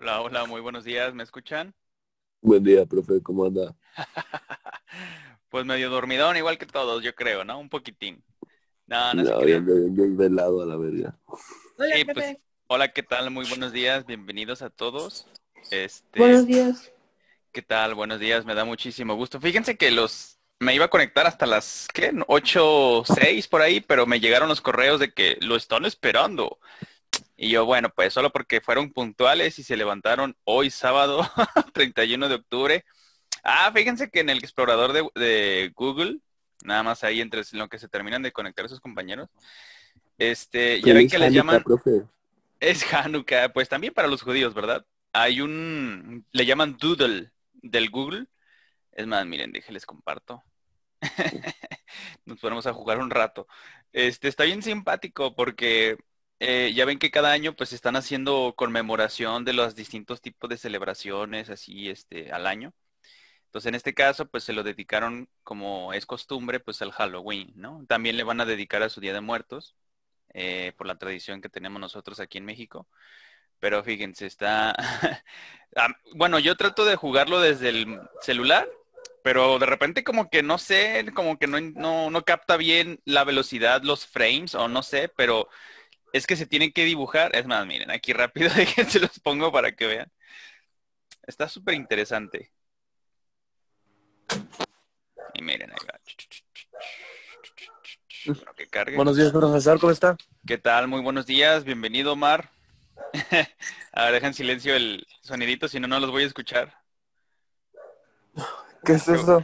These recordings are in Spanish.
Hola, hola, muy buenos días, ¿me escuchan? Buen día, profe, ¿cómo anda? pues medio dormidón, igual que todos, yo creo, ¿no? Un poquitín. No, no, no a la verga. Pues, hola, ¿qué tal? Muy buenos días, bienvenidos a todos. Este, buenos días. ¿Qué tal? Buenos días, me da muchísimo gusto. Fíjense que los me iba a conectar hasta las ¿qué? 8, 6 por ahí, pero me llegaron los correos de que lo están esperando. Y yo, bueno, pues solo porque fueron puntuales y se levantaron hoy sábado 31 de octubre. Ah, fíjense que en el explorador de, Google, nada más ahí entre lo que se terminan de conectar sus compañeros, este, ya ven que les llaman... Es Hanukkah, pues también para los judíos, ¿verdad? Hay un, le llaman Doodle del Google. Es más, miren, les comparto. Nos ponemos a jugar un rato. Este, está bien simpático porque eh, ya ven que cada año pues están haciendo conmemoración de los distintos tipos de celebraciones así este al año. Entonces en este caso pues se lo dedicaron como es costumbre pues al Halloween, ¿no? También le van a dedicar a su Día de Muertos eh, por la tradición que tenemos nosotros aquí en México. Pero fíjense, está... bueno, yo trato de jugarlo desde el celular, pero de repente como que no sé, como que no, no, no capta bien la velocidad, los frames o no sé, pero es que se tienen que dibujar. Es más, miren, aquí rápido se los pongo para que vean. Está súper interesante. Y miren, ahí va. buenos días, profesor, ¿cómo está? ¿Qué tal? Muy buenos días, bienvenido, Omar. a ver, dejen silencio el sonidito, si no, no los voy a escuchar. ¿Qué es eso?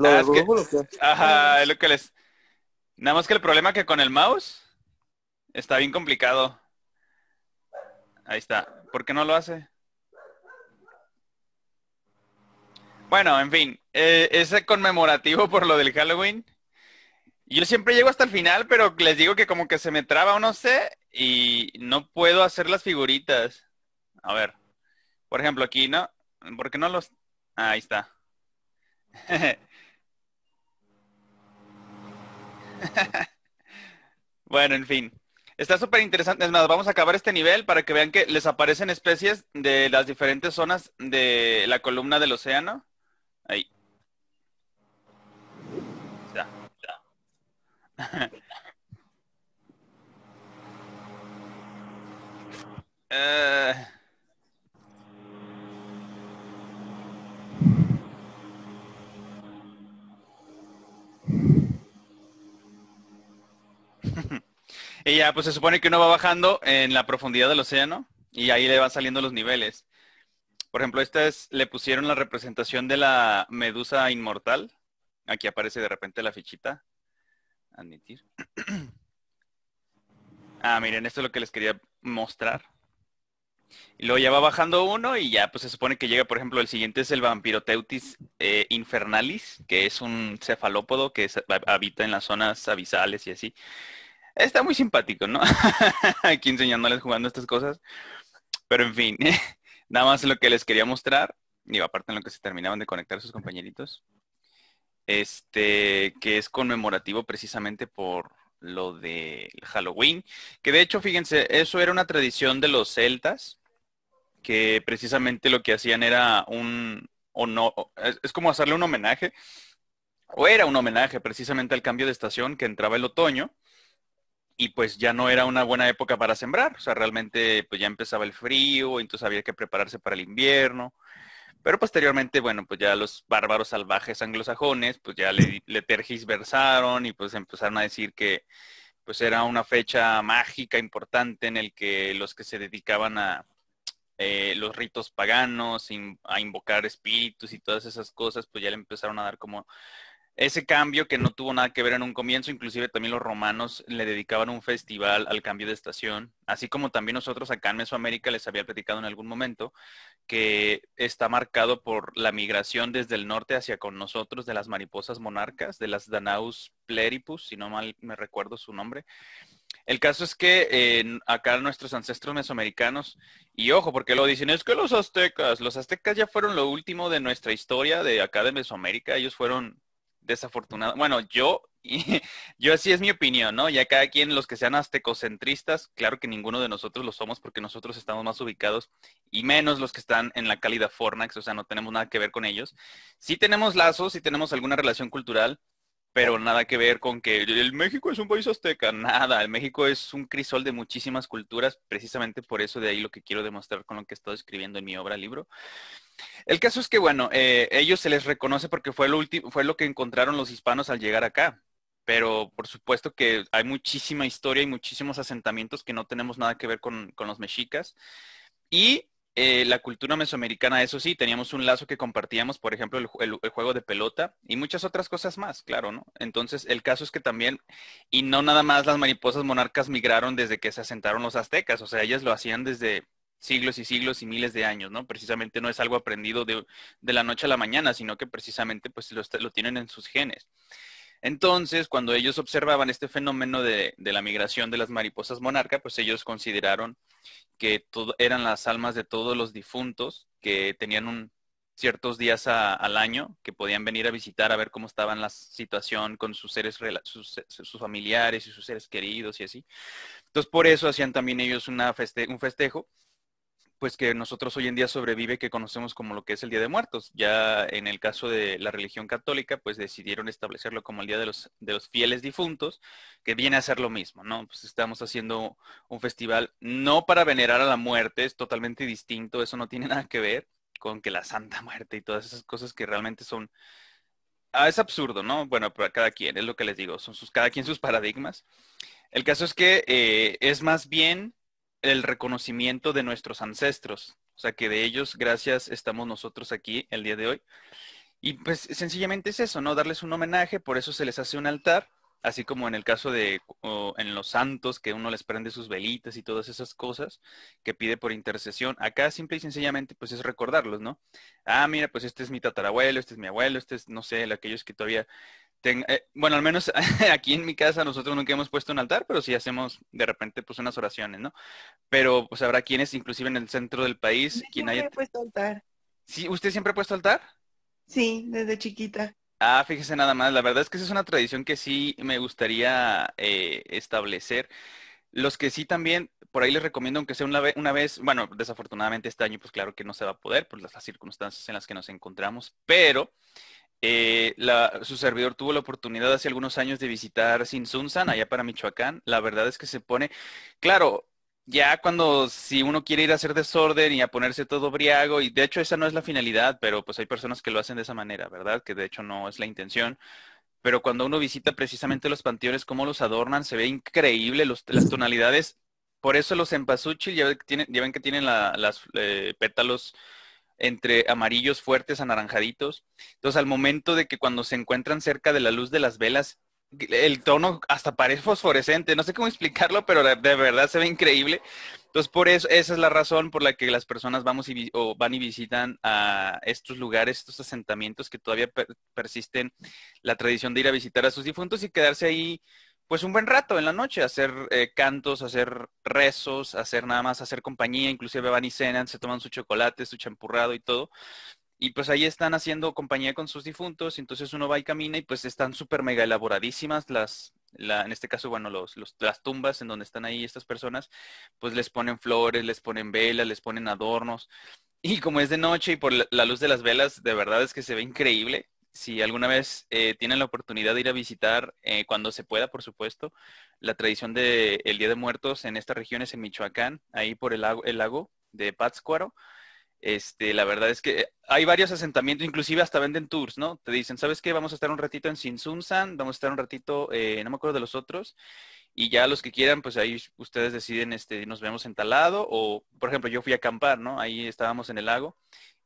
Ah, Ajá, es lo que les... Nada más que el problema que con el mouse Está bien complicado. Ahí está. ¿Por qué no lo hace? Bueno, en fin, eh, ese conmemorativo por lo del Halloween. Yo siempre llego hasta el final, pero les digo que como que se me traba o no sé y no puedo hacer las figuritas. A ver, por ejemplo aquí, ¿no? ¿Por qué no los...? ahí está. bueno, en fin. Está súper interesante. Es más, vamos a acabar este nivel para que vean que les aparecen especies de las diferentes zonas de la columna del océano. Ahí. Ya, ya. Eh. Y ya, pues se supone que uno va bajando en la profundidad del océano y ahí le van saliendo los niveles. Por ejemplo, esta es, le pusieron la representación de la medusa inmortal. Aquí aparece de repente la fichita. Admitir. Ah, miren, esto es lo que les quería mostrar. Y luego ya va bajando uno y ya pues se supone que llega, por ejemplo, el siguiente es el vampiroteutis eh, infernalis, que es un cefalópodo que habita en las zonas abisales y así está muy simpático, ¿no? Aquí enseñándoles jugando estas cosas. Pero en fin, nada más lo que les quería mostrar, y aparte en lo que se terminaban de conectar sus compañeritos, este, que es conmemorativo precisamente por lo de Halloween, que de hecho, fíjense, eso era una tradición de los celtas, que precisamente lo que hacían era un, o no, es como hacerle un homenaje, o era un homenaje precisamente al cambio de estación que entraba el otoño, y pues ya no era una buena época para sembrar, o sea, realmente pues ya empezaba el frío, entonces había que prepararse para el invierno, pero posteriormente, bueno, pues ya los bárbaros salvajes anglosajones, pues ya le, le y pues empezaron a decir que pues era una fecha mágica importante en el que los que se dedicaban a eh, los ritos paganos, a invocar espíritus y todas esas cosas, pues ya le empezaron a dar como ese cambio que no tuvo nada que ver en un comienzo, inclusive también los romanos le dedicaban un festival al cambio de estación, así como también nosotros acá en Mesoamérica les había platicado en algún momento que está marcado por la migración desde el norte hacia con nosotros de las mariposas monarcas, de las Danaus pleripus, si no mal me recuerdo su nombre. El caso es que eh, acá nuestros ancestros mesoamericanos, y ojo, porque lo dicen, es que los aztecas, los aztecas ya fueron lo último de nuestra historia de acá de Mesoamérica, ellos fueron desafortunado. Bueno, yo, yo así es mi opinión, ¿no? Ya cada quien, los que sean aztecocentristas, claro que ninguno de nosotros lo somos porque nosotros estamos más ubicados y menos los que están en la cálida Fornax, o sea, no tenemos nada que ver con ellos. Si tenemos lazos, si tenemos alguna relación cultural, pero nada que ver con que el México es un país azteca, nada, el México es un crisol de muchísimas culturas, precisamente por eso de ahí lo que quiero demostrar con lo que he estado escribiendo en mi obra libro. El caso es que, bueno, eh, ellos se les reconoce porque fue lo, fue lo que encontraron los hispanos al llegar acá, pero por supuesto que hay muchísima historia y muchísimos asentamientos que no tenemos nada que ver con, con los mexicas. Y eh, la cultura mesoamericana, eso sí, teníamos un lazo que compartíamos, por ejemplo, el, juego de pelota y muchas otras cosas más, claro, ¿no? Entonces, el caso es que también, y no nada más las mariposas monarcas migraron desde que se asentaron los aztecas, o sea, ellas lo hacían desde siglos y siglos y miles de años, ¿no? Precisamente no es algo aprendido de, la noche a la mañana, sino que precisamente pues lo tienen en sus genes. Entonces, cuando ellos observaban este fenómeno de, la migración de las mariposas monarca, pues ellos consideraron que eran las almas de todos los difuntos que tenían ciertos días al año que podían venir a visitar a ver cómo estaban la situación con sus seres, sus, familiares y sus seres queridos y así. Entonces, por eso hacían también ellos un festejo pues que nosotros hoy en día sobrevive, que conocemos como lo que es el Día de Muertos. Ya en el caso de la religión católica, pues decidieron establecerlo como el Día de los, de los Fieles Difuntos, que viene a ser lo mismo, ¿no? Pues estamos haciendo un festival no para venerar a la muerte, es totalmente distinto, eso no tiene nada que ver con que la Santa Muerte y todas esas cosas que realmente son... Ah, es absurdo, ¿no? Bueno, para cada quien, es lo que les digo, son sus, cada quien sus paradigmas. El caso es que eh, es más bien el reconocimiento de nuestros ancestros. O sea, que de ellos, gracias, estamos nosotros aquí el día de hoy. Y pues sencillamente es eso, ¿no? Darles un homenaje, por eso se les hace un altar, así como en el caso de en los santos, que uno les prende sus velitas y todas esas cosas que pide por intercesión. Acá simple y sencillamente pues es recordarlos, ¿no? Ah, mira, pues este es mi tatarabuelo, este es mi abuelo, este es, no sé, aquellos que todavía eh, bueno, al menos aquí en mi casa nosotros nunca hemos puesto un altar, pero sí hacemos de repente pues unas oraciones, ¿no? Pero pues habrá quienes, inclusive en el centro del país, quien haya... puesto altar. ¿Sí? ¿Usted siempre ha puesto altar? Sí, desde chiquita. Ah, fíjese nada más, la verdad es que esa es una tradición que sí me gustaría eh, establecer. Los que sí también, por ahí les recomiendo, aunque sea una vez, una vez, bueno, desafortunadamente este año pues claro que no se va a poder por las circunstancias en las que nos encontramos, pero eh, la, su servidor tuvo la oportunidad hace algunos años de visitar sunsan allá para Michoacán. La verdad es que se pone, claro, ya cuando si uno quiere ir a hacer desorden y a ponerse todo briago, y de hecho esa no es la finalidad, pero pues hay personas que lo hacen de esa manera, ¿verdad? Que de hecho no es la intención. Pero cuando uno visita precisamente los panteones, cómo los adornan, se ve increíble las tonalidades. Por eso los empazuchil, ya, ya ven que tienen las eh, pétalos entre amarillos fuertes, anaranjaditos. Entonces, al momento de que cuando se encuentran cerca de la luz de las velas, el tono hasta parece fosforescente. No sé cómo explicarlo, pero de verdad se ve increíble. Entonces, por eso, esa es la razón por la que las personas vamos van y visitan a estos lugares, estos asentamientos que todavía persisten la tradición de ir a visitar a sus difuntos y quedarse ahí pues un buen rato en la noche, hacer eh, cantos, hacer rezos, hacer nada más, hacer compañía, inclusive van y cenan, se toman su chocolate, su champurrado y todo. Y pues ahí están haciendo compañía con sus difuntos, entonces uno va y camina y pues están súper mega elaboradísimas las, en este caso, bueno, los, las tumbas en donde están ahí estas personas, pues les ponen flores, les ponen velas, les ponen adornos. Y como es de noche y por la luz de las velas, de verdad es que se ve increíble si alguna vez eh, tienen la oportunidad de ir a visitar, eh, cuando se pueda, por supuesto, la tradición del Día de Muertos en estas regiones, en Michoacán, ahí por el lago, el lago de Pátzcuaro. Este, la verdad es que hay varios asentamientos, inclusive hasta venden tours, ¿no? Te dicen, ¿sabes qué? Vamos a estar un ratito en Sinsunsan, vamos a estar un ratito, eh, no me acuerdo de los otros, y ya los que quieran, pues ahí ustedes deciden, este, nos vemos en Talado o, por ejemplo, yo fui a acampar, ¿no? Ahí estábamos en el lago,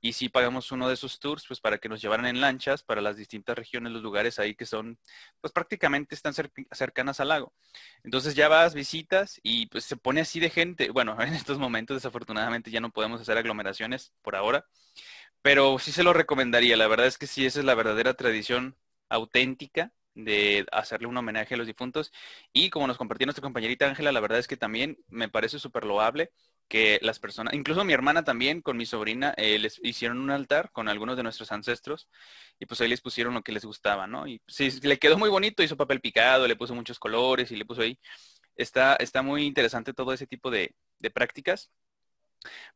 y si pagamos uno de esos tours, pues para que nos llevaran en lanchas para las distintas regiones, los lugares ahí que son, pues prácticamente están cercanas al lago. Entonces ya vas, visitas, y pues se pone así de gente. Bueno, en estos momentos desafortunadamente ya no podemos hacer aglomeraciones por ahora. Pero sí se lo recomendaría, la verdad es que sí, esa es la verdadera tradición auténtica de hacerle un homenaje a los difuntos. Y como nos compartió nuestra compañerita Ángela, la verdad es que también me parece súper loable que las personas, incluso mi hermana también con mi sobrina, eh, les hicieron un altar con algunos de nuestros ancestros y pues ahí les pusieron lo que les gustaba, ¿no? Y pues, sí, le quedó muy bonito, hizo papel picado, le puso muchos colores y le puso ahí. Está, está muy interesante todo ese tipo de prácticas.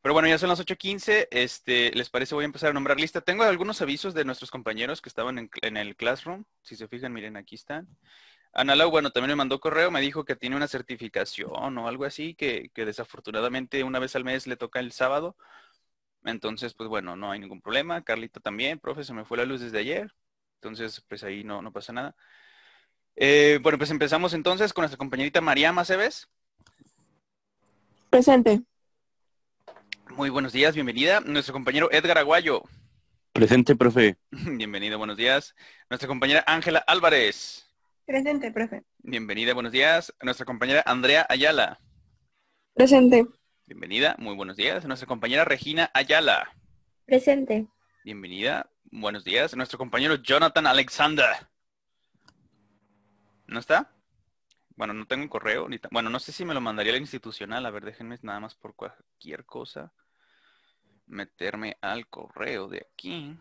Pero bueno, ya son las 8.15. Este, ¿Les parece? Voy a empezar a nombrar lista. Tengo algunos avisos de nuestros compañeros que estaban en, el Classroom. Si se fijan, miren, aquí están. Ana bueno, también me mandó correo, me dijo que tiene una certificación o algo así, que, desafortunadamente una vez al mes le toca el sábado. Entonces, pues bueno, no hay ningún problema. Carlito también, profe, se me fue la luz desde ayer. Entonces, pues ahí no, pasa nada. Eh, bueno, pues empezamos entonces con nuestra compañerita María Maceves. Presente. Muy buenos días, bienvenida. Nuestro compañero Edgar Aguayo. Presente, profe. Bienvenido, buenos días. Nuestra compañera Ángela Álvarez. Presente, profe. Bienvenida, buenos días. Nuestra compañera Andrea Ayala. Presente. Bienvenida, muy buenos días. Nuestra compañera Regina Ayala. Presente. Bienvenida, buenos días. Nuestro compañero Jonathan Alexander. ¿No está? Bueno, no tengo correo. Ni bueno, no sé si me lo mandaría la institucional. A ver, déjenme nada más por cualquier cosa meterme al correo de aquí.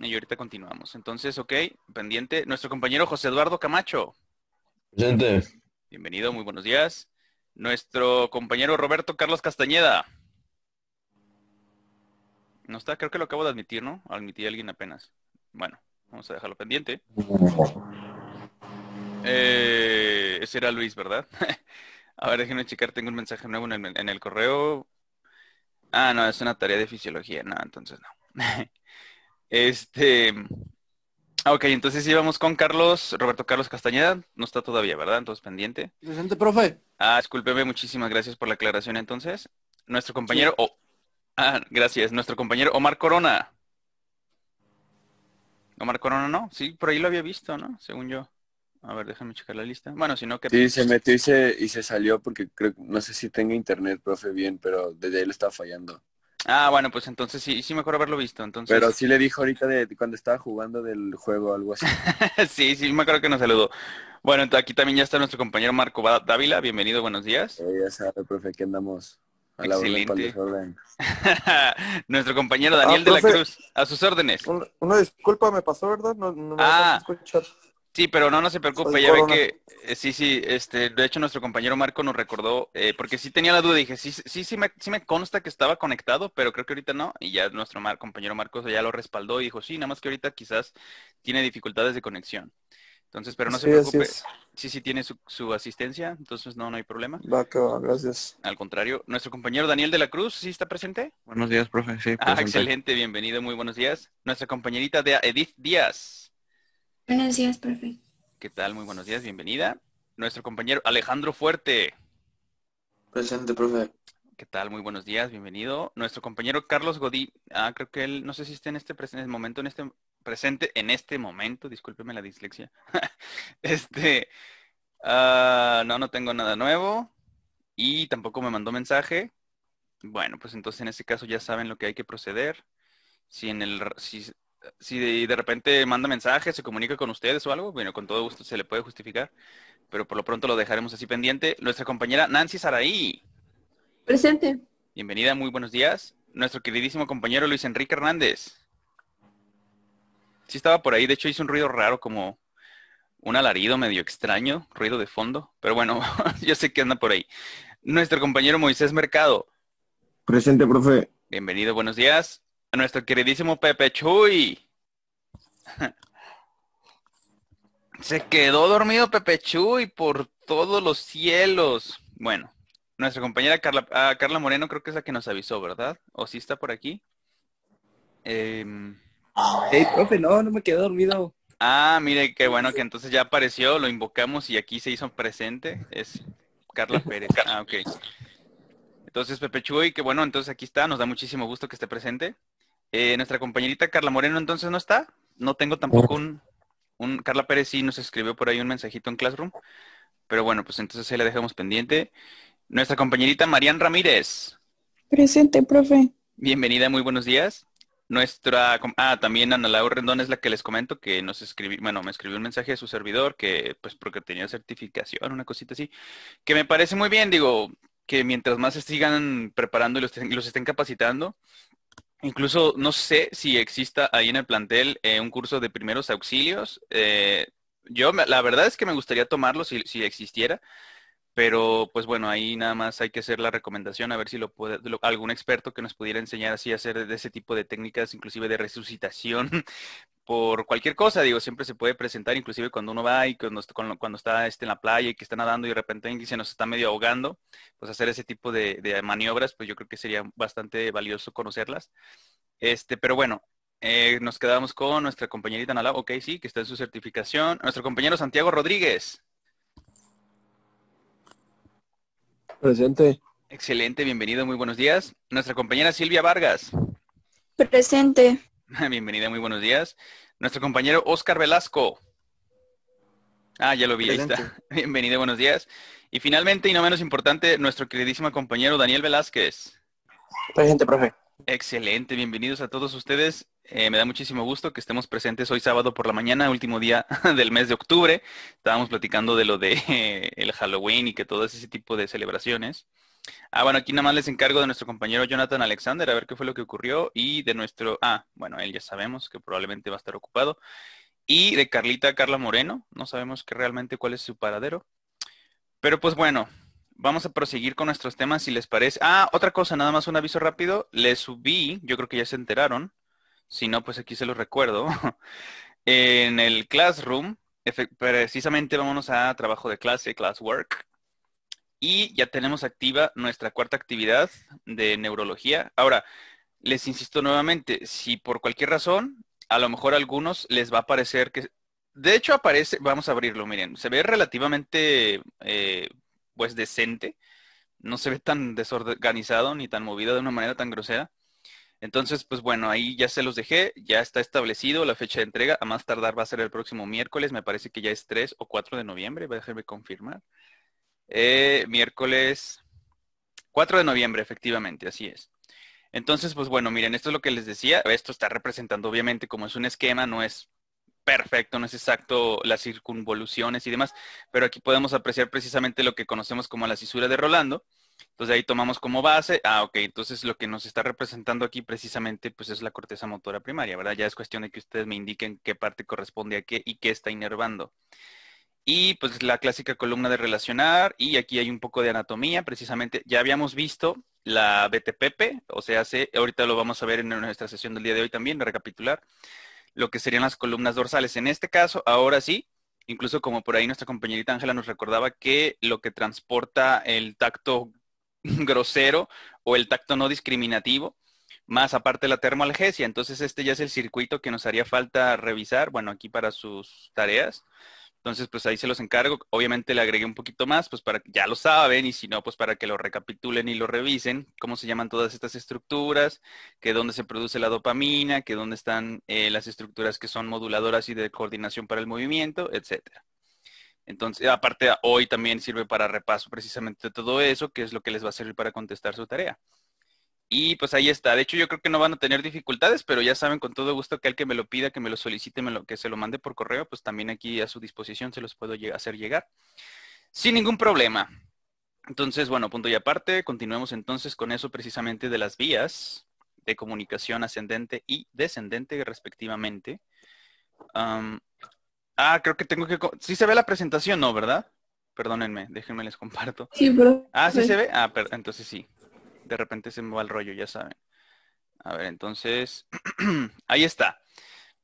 Y ahorita continuamos. Entonces, ok, pendiente. Nuestro compañero José Eduardo Camacho. Presente. Bienvenido, muy buenos días. Nuestro compañero Roberto Carlos Castañeda. No está, creo que lo acabo de admitir, ¿no? Admití a alguien apenas. Bueno, vamos a dejarlo pendiente. Eh, ese era Luis, ¿verdad? A ver, déjenme checar, tengo un mensaje nuevo en el, correo. Ah, no, es una tarea de fisiología, no, entonces no. Este, ah, ok, entonces íbamos con Carlos, Roberto Carlos Castañeda, no está todavía, ¿verdad? Entonces pendiente. Presente, profe. Ah, discúlpeme, muchísimas gracias por la aclaración entonces. Nuestro compañero, o ah, gracias, nuestro compañero Omar Corona. Omar Corona, no, sí, por ahí lo había visto, ¿no? Según yo. A ver, déjame checar la lista. Bueno, si no que... Sí, se metió y se, y se salió porque creo, no sé si tenga internet, profe, bien, pero desde ahí le estaba fallando. Ah, bueno, pues entonces sí, sí me mejor haberlo visto, entonces. Pero sí le dijo ahorita de, cuando estaba jugando del juego o algo así. sí, sí, me acuerdo que nos saludó. Bueno, aquí también ya está nuestro compañero Marco Dávila, bienvenido, buenos días. Eh, ya sabe, profe, que andamos. A la Excelente. Nuestro compañero ah, Daniel de la Cruz, a sus órdenes. una disculpa me pasó, ¿verdad? No, no me ah, escuchar. Sí, pero no, no se preocupe, ya ve que, eh, sí, sí, este, de hecho nuestro compañero Marco nos recordó, eh, porque sí tenía la duda, dije, sí, sí, sí me, consta que estaba conectado, pero creo que ahorita no, y ya nuestro compañero Marcos ya lo respaldó y dijo, sí, nada más que ahorita quizás tiene dificultades de conexión. Entonces, pero no se preocupe, sí, sí tiene su, asistencia, entonces no, no hay problema. Va, que gracias. Al contrario, nuestro compañero Daniel de la Cruz, ¿sí está presente? Buenos días, profe, sí. Ah, excelente, bienvenido, muy buenos días. Nuestra compañerita de Edith Díaz. Buenos días, profe. ¿Qué tal? Muy buenos días, bienvenida. Nuestro compañero Alejandro Fuerte. Presente, profe. ¿Qué tal? Muy buenos días, bienvenido. Nuestro compañero Carlos Godí, ah, creo que él, no sé si está en este presente este momento, en este presente, en este momento, discúlpeme la dislexia. este, ah, no, no tengo nada nuevo y tampoco me mandó mensaje. Bueno, pues entonces en este caso ya saben lo que hay que proceder. Si en el, si si de, repente manda mensajes, se comunica con ustedes o algo, bueno, con todo gusto se le puede justificar, pero por lo pronto lo dejaremos así pendiente. Nuestra compañera Nancy Saraí. Presente. Bienvenida, muy buenos días. Nuestro queridísimo compañero Luis Enrique Hernández. Sí estaba por ahí, de hecho hizo un ruido raro, como un alarido medio extraño, ruido de fondo, pero bueno, yo sé que anda por ahí. Nuestro compañero Moisés Mercado. Presente, profe. Bienvenido, buenos días a nuestro queridísimo Pepe Chuy. Se quedó dormido Pepe Chuy por todos los cielos. Bueno, nuestra compañera Carla, ah, Carla Moreno creo que es la que nos avisó, ¿verdad? ¿O si está por aquí? Em, hey, profe, no, no me quedé dormido. Ah, mire, qué bueno que entonces ya apareció, lo invocamos y aquí se hizo presente. Es Carla Pérez. Ah, ok. Entonces, Pepe Chuy, qué bueno, entonces aquí está, nos da muchísimo gusto que esté presente. Eh, nuestra compañerita Carla Moreno entonces no está. No tengo tampoco oh. un, Carla Pérez sí nos escribió por ahí un mensajito en Classroom. Pero bueno, pues entonces ahí la dejamos pendiente. Nuestra compañerita Marían Ramírez. Presente, profe. Bienvenida, muy buenos días. Nuestra, ah, también Ana Laura Rendón es la que les comento que nos escribió, bueno, me escribió un mensaje de su servidor que, pues, porque tenía certificación, una cosita así, que me parece muy bien, digo, que mientras más se sigan preparando y los estén capacitando, Incluso no sé si exista ahí en el plantel eh, un curso de primeros auxilios. Eh, yo, la verdad es que me gustaría tomarlo si existiera, pero pues bueno, ahí nada más hay que hacer la recomendación, a ver si lo puede, algún experto que nos pudiera enseñar así a hacer de ese tipo de técnicas, inclusive de resucitación, por cualquier cosa, digo, siempre se puede presentar, inclusive cuando uno va y cuando, cuando está este, en la playa y que está nadando y de repente se nos está medio ahogando, pues hacer ese tipo de, maniobras, pues yo creo que sería bastante valioso conocerlas. Este, pero bueno, eh, nos quedamos con nuestra compañerita Nala, ok, sí, que está en su certificación, nuestro compañero Santiago Rodríguez. Presente. Excelente, bienvenido, muy buenos días. Nuestra compañera Silvia Vargas. Presente. Bienvenida, muy buenos días. Nuestro compañero Oscar Velasco. Ah, ya lo vi, ahí está. Bienvenido, buenos días. Y finalmente, y no menos importante, nuestro queridísimo compañero Daniel Velázquez. Presente, profe. Excelente, bienvenidos a todos ustedes. Eh, me da muchísimo gusto que estemos presentes hoy sábado por la mañana, último día del mes de octubre. Estábamos platicando de lo de eh, el Halloween y que todo ese tipo de celebraciones. Ah, bueno, aquí nada más les encargo de nuestro compañero Jonathan Alexander a ver qué fue lo que ocurrió y de nuestro, ah, bueno, él ya sabemos que probablemente va a estar ocupado. Y de Carlita Carla Moreno, no sabemos que realmente cuál es su paradero. Pero pues bueno, vamos a proseguir con nuestros temas si les parece. Ah, otra cosa, nada más un aviso rápido. Les subí, yo creo que ya se enteraron. Si no, pues aquí se los recuerdo. en el Classroom, precisamente vámonos a trabajo de clase, classwork. Y ya tenemos activa nuestra cuarta actividad de neurología. Ahora, les insisto nuevamente, si por cualquier razón, a lo mejor a algunos les va a parecer que... De hecho, aparece, vamos a abrirlo, miren, se ve relativamente eh, pues decente, no se ve tan desorganizado ni tan movido de una manera tan grosera. Entonces, pues bueno, ahí ya se los dejé, ya está establecido la fecha de entrega, a más tardar va a ser el próximo miércoles, me parece que ya es 3 o 4 de noviembre, Voy a dejarme confirmar. Eh, miércoles 4 de noviembre, efectivamente, así es. Entonces, pues bueno, miren, esto es lo que les decía, esto está representando, obviamente, como es un esquema, no es perfecto, no es exacto las circunvoluciones y demás, pero aquí podemos apreciar precisamente lo que conocemos como la cisura de Rolando. Entonces ahí tomamos como base, ah, ok, entonces lo que nos está representando aquí precisamente pues es la corteza motora primaria, ¿verdad? Ya es cuestión de que ustedes me indiquen qué parte corresponde a qué y qué está inervando. Y pues la clásica columna de relacionar y aquí hay un poco de anatomía, precisamente ya habíamos visto la BTPP, o sea, se, ahorita lo vamos a ver en nuestra sesión del día de hoy también, recapitular lo que serían las columnas dorsales. En este caso, ahora sí, incluso como por ahí nuestra compañerita Ángela nos recordaba que lo que transporta el tacto grosero o el tacto no discriminativo, más aparte la termoalgesia. Entonces, este ya es el circuito que nos haría falta revisar, bueno, aquí para sus tareas. Entonces, pues ahí se los encargo. Obviamente le agregué un poquito más, pues para que ya lo saben y si no, pues para que lo recapitulen y lo revisen, cómo se llaman todas estas estructuras, que dónde se produce la dopamina, que dónde están eh, las estructuras que son moduladoras y de coordinación para el movimiento, etcétera. Entonces, aparte, hoy también sirve para repaso precisamente de todo eso, que es lo que les va a servir para contestar su tarea. Y pues ahí está. De hecho, yo creo que no van a tener dificultades, pero ya saben con todo gusto que el que me lo pida, que me lo solicite, que se lo mande por correo, pues también aquí a su disposición se los puedo hacer llegar sin ningún problema. Entonces, bueno, punto y aparte, continuemos entonces con eso precisamente de las vías de comunicación ascendente y descendente respectivamente. ah, creo que tengo que... Sí se ve la presentación, ¿no? ¿Verdad? Perdónenme, déjenme les comparto. Sí, pero... Ah, sí, sí. se ve. Ah, entonces sí de repente se me va el rollo, ya saben. A ver, entonces, ahí está.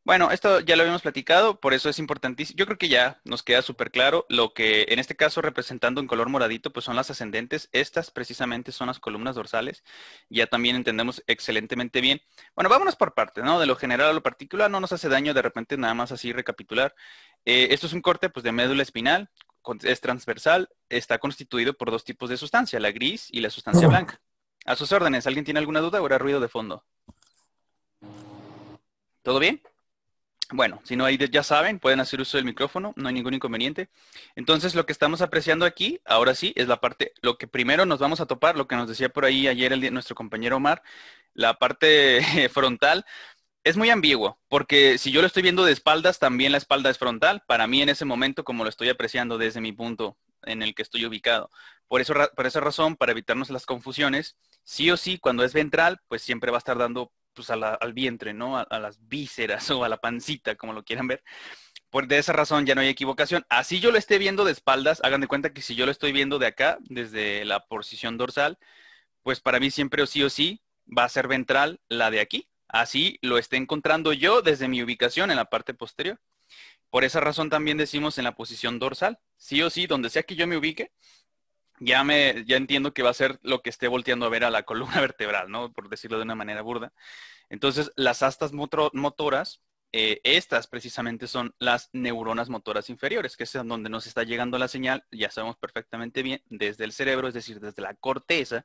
Bueno, esto ya lo habíamos platicado, por eso es importantísimo. Yo creo que ya nos queda súper claro lo que en este caso representando en color moradito, pues son las ascendentes. Estas precisamente son las columnas dorsales. Ya también entendemos excelentemente bien. Bueno, vámonos por partes, ¿no? De lo general a lo particular, no nos hace daño de repente nada más así recapitular. Eh, esto es un corte pues de médula espinal, es transversal, está constituido por dos tipos de sustancia, la gris y la sustancia blanca. A sus órdenes, ¿alguien tiene alguna duda o era ruido de fondo? ¿Todo bien? Bueno, si no, hay, ya saben, pueden hacer uso del micrófono, no hay ningún inconveniente. Entonces, lo que estamos apreciando aquí, ahora sí, es la parte, lo que primero nos vamos a topar, lo que nos decía por ahí ayer nuestro compañero Omar, la parte frontal, es muy ambiguo, porque si yo lo estoy viendo de espaldas, también la espalda es frontal, para mí en ese momento, como lo estoy apreciando desde mi punto en el que estoy ubicado. Por, eso, por esa razón, para evitarnos las confusiones, sí o sí, cuando es ventral, pues siempre va a estar dando pues, al vientre, ¿no? A, las vísceras o a la pancita, como lo quieran ver. Por de esa razón ya no hay equivocación. Así yo lo esté viendo de espaldas, hagan de cuenta que si yo lo estoy viendo de acá, desde la posición dorsal, pues para mí siempre o sí o sí va a ser ventral la de aquí. Así lo esté encontrando yo desde mi ubicación en la parte posterior. Por esa razón también decimos en la posición dorsal, sí o sí, donde sea que yo me ubique, ya me, ya entiendo que va a ser lo que esté volteando a ver a la columna vertebral, ¿no? Por decirlo de una manera burda. Entonces, las astas motoras, eh, estas precisamente son las neuronas motoras inferiores, que es donde nos está llegando la señal, ya sabemos perfectamente bien, desde el cerebro, es decir, desde la corteza,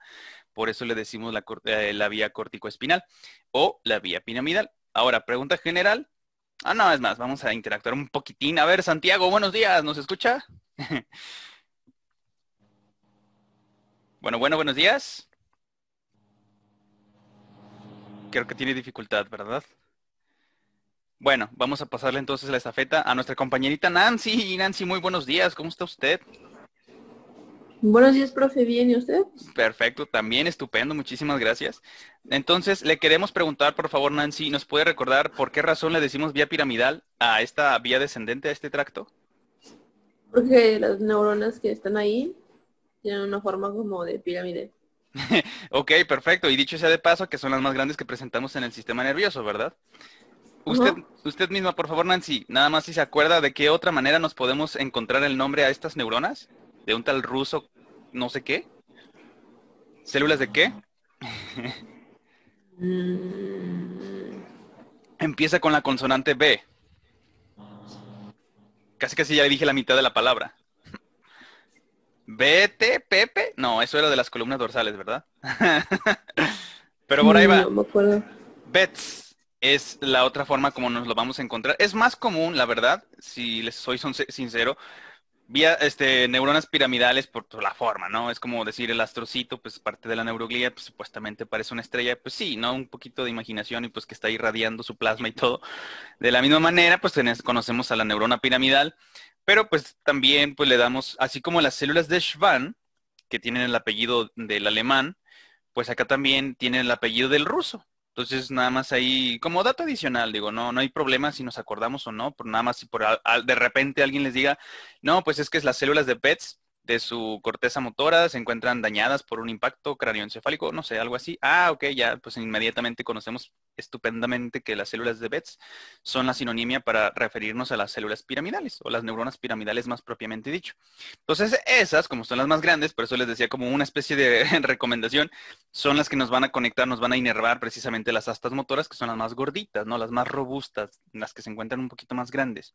por eso le decimos la, eh, la vía corticoespinal o la vía piramidal. Ahora, pregunta general. Ah, no, es más, vamos a interactuar un poquitín. A ver, Santiago, buenos días, ¿nos escucha? Bueno, bueno, buenos días. Creo que tiene dificultad, ¿verdad? Bueno, vamos a pasarle entonces la estafeta a nuestra compañerita Nancy. Nancy, muy buenos días. ¿Cómo está usted? Buenos días, profe. Bien, ¿y usted? Perfecto, también estupendo. Muchísimas gracias. Entonces, le queremos preguntar, por favor, Nancy, ¿nos puede recordar por qué razón le decimos vía piramidal a esta vía descendente, a este tracto? Porque las neuronas que están ahí tienen una forma como de pirámide. ok, perfecto. Y dicho sea de paso, que son las más grandes que presentamos en el sistema nervioso, ¿verdad? Usted, usted misma, por favor, Nancy, nada más si se acuerda de qué otra manera nos podemos encontrar el nombre a estas neuronas, de un tal ruso, no sé qué. ¿Células de qué? Mm. Empieza con la consonante B. Casi casi ya dije la mitad de la palabra. Vete, Pepe. No, eso era de las columnas dorsales, ¿verdad? Pero por ahí va. No, Bets es la otra forma como nos lo vamos a encontrar. Es más común, la verdad, si les soy sincero, vía este, neuronas piramidales por la forma, ¿no? Es como decir el astrocito, pues parte de la neuroglía, pues supuestamente parece una estrella, pues sí, ¿no? Un poquito de imaginación y pues que está irradiando su plasma y todo. De la misma manera, pues conocemos a la neurona piramidal pero pues también pues, le damos, así como las células de Schwann, que tienen el apellido del alemán, pues acá también tienen el apellido del ruso. Entonces, nada más ahí, como dato adicional, digo, no, no hay problema si nos acordamos o no, por nada más si por de repente alguien les diga, no, pues es que las células de Pets de su corteza motora se encuentran dañadas por un impacto cráneoencefálico, no sé, algo así. Ah, ok, ya, pues inmediatamente conocemos estupendamente que las células de Betz son la sinonimia para referirnos a las células piramidales o las neuronas piramidales más propiamente dicho. Entonces, esas, como son las más grandes, por eso les decía como una especie de recomendación, son las que nos van a conectar, nos van a inervar precisamente las astas motoras, que son las más gorditas, ¿no? Las más robustas, las que se encuentran un poquito más grandes.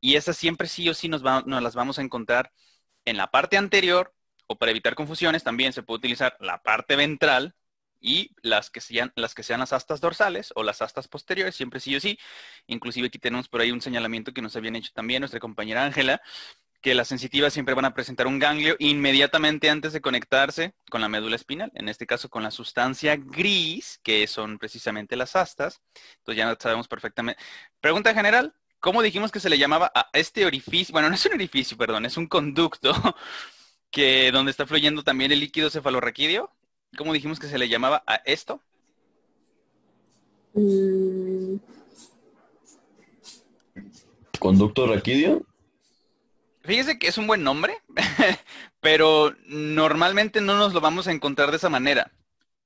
Y esas siempre sí o sí nos, nos las vamos a encontrar en la parte anterior, o para evitar confusiones, también se puede utilizar la parte ventral, y las que sean las que sean las astas dorsales o las astas posteriores siempre sí o sí inclusive aquí tenemos por ahí un señalamiento que nos habían hecho también nuestra compañera Ángela que las sensitivas siempre van a presentar un ganglio inmediatamente antes de conectarse con la médula espinal, en este caso con la sustancia gris, que son precisamente las astas. Entonces ya sabemos perfectamente. Pregunta general, ¿cómo dijimos que se le llamaba a este orificio? Bueno, no es un orificio, perdón, es un conducto que donde está fluyendo también el líquido cefalorraquídeo. ¿Cómo dijimos que se le llamaba a esto? Mm. ¿Conducto raquidio? Fíjese que es un buen nombre, pero normalmente no nos lo vamos a encontrar de esa manera.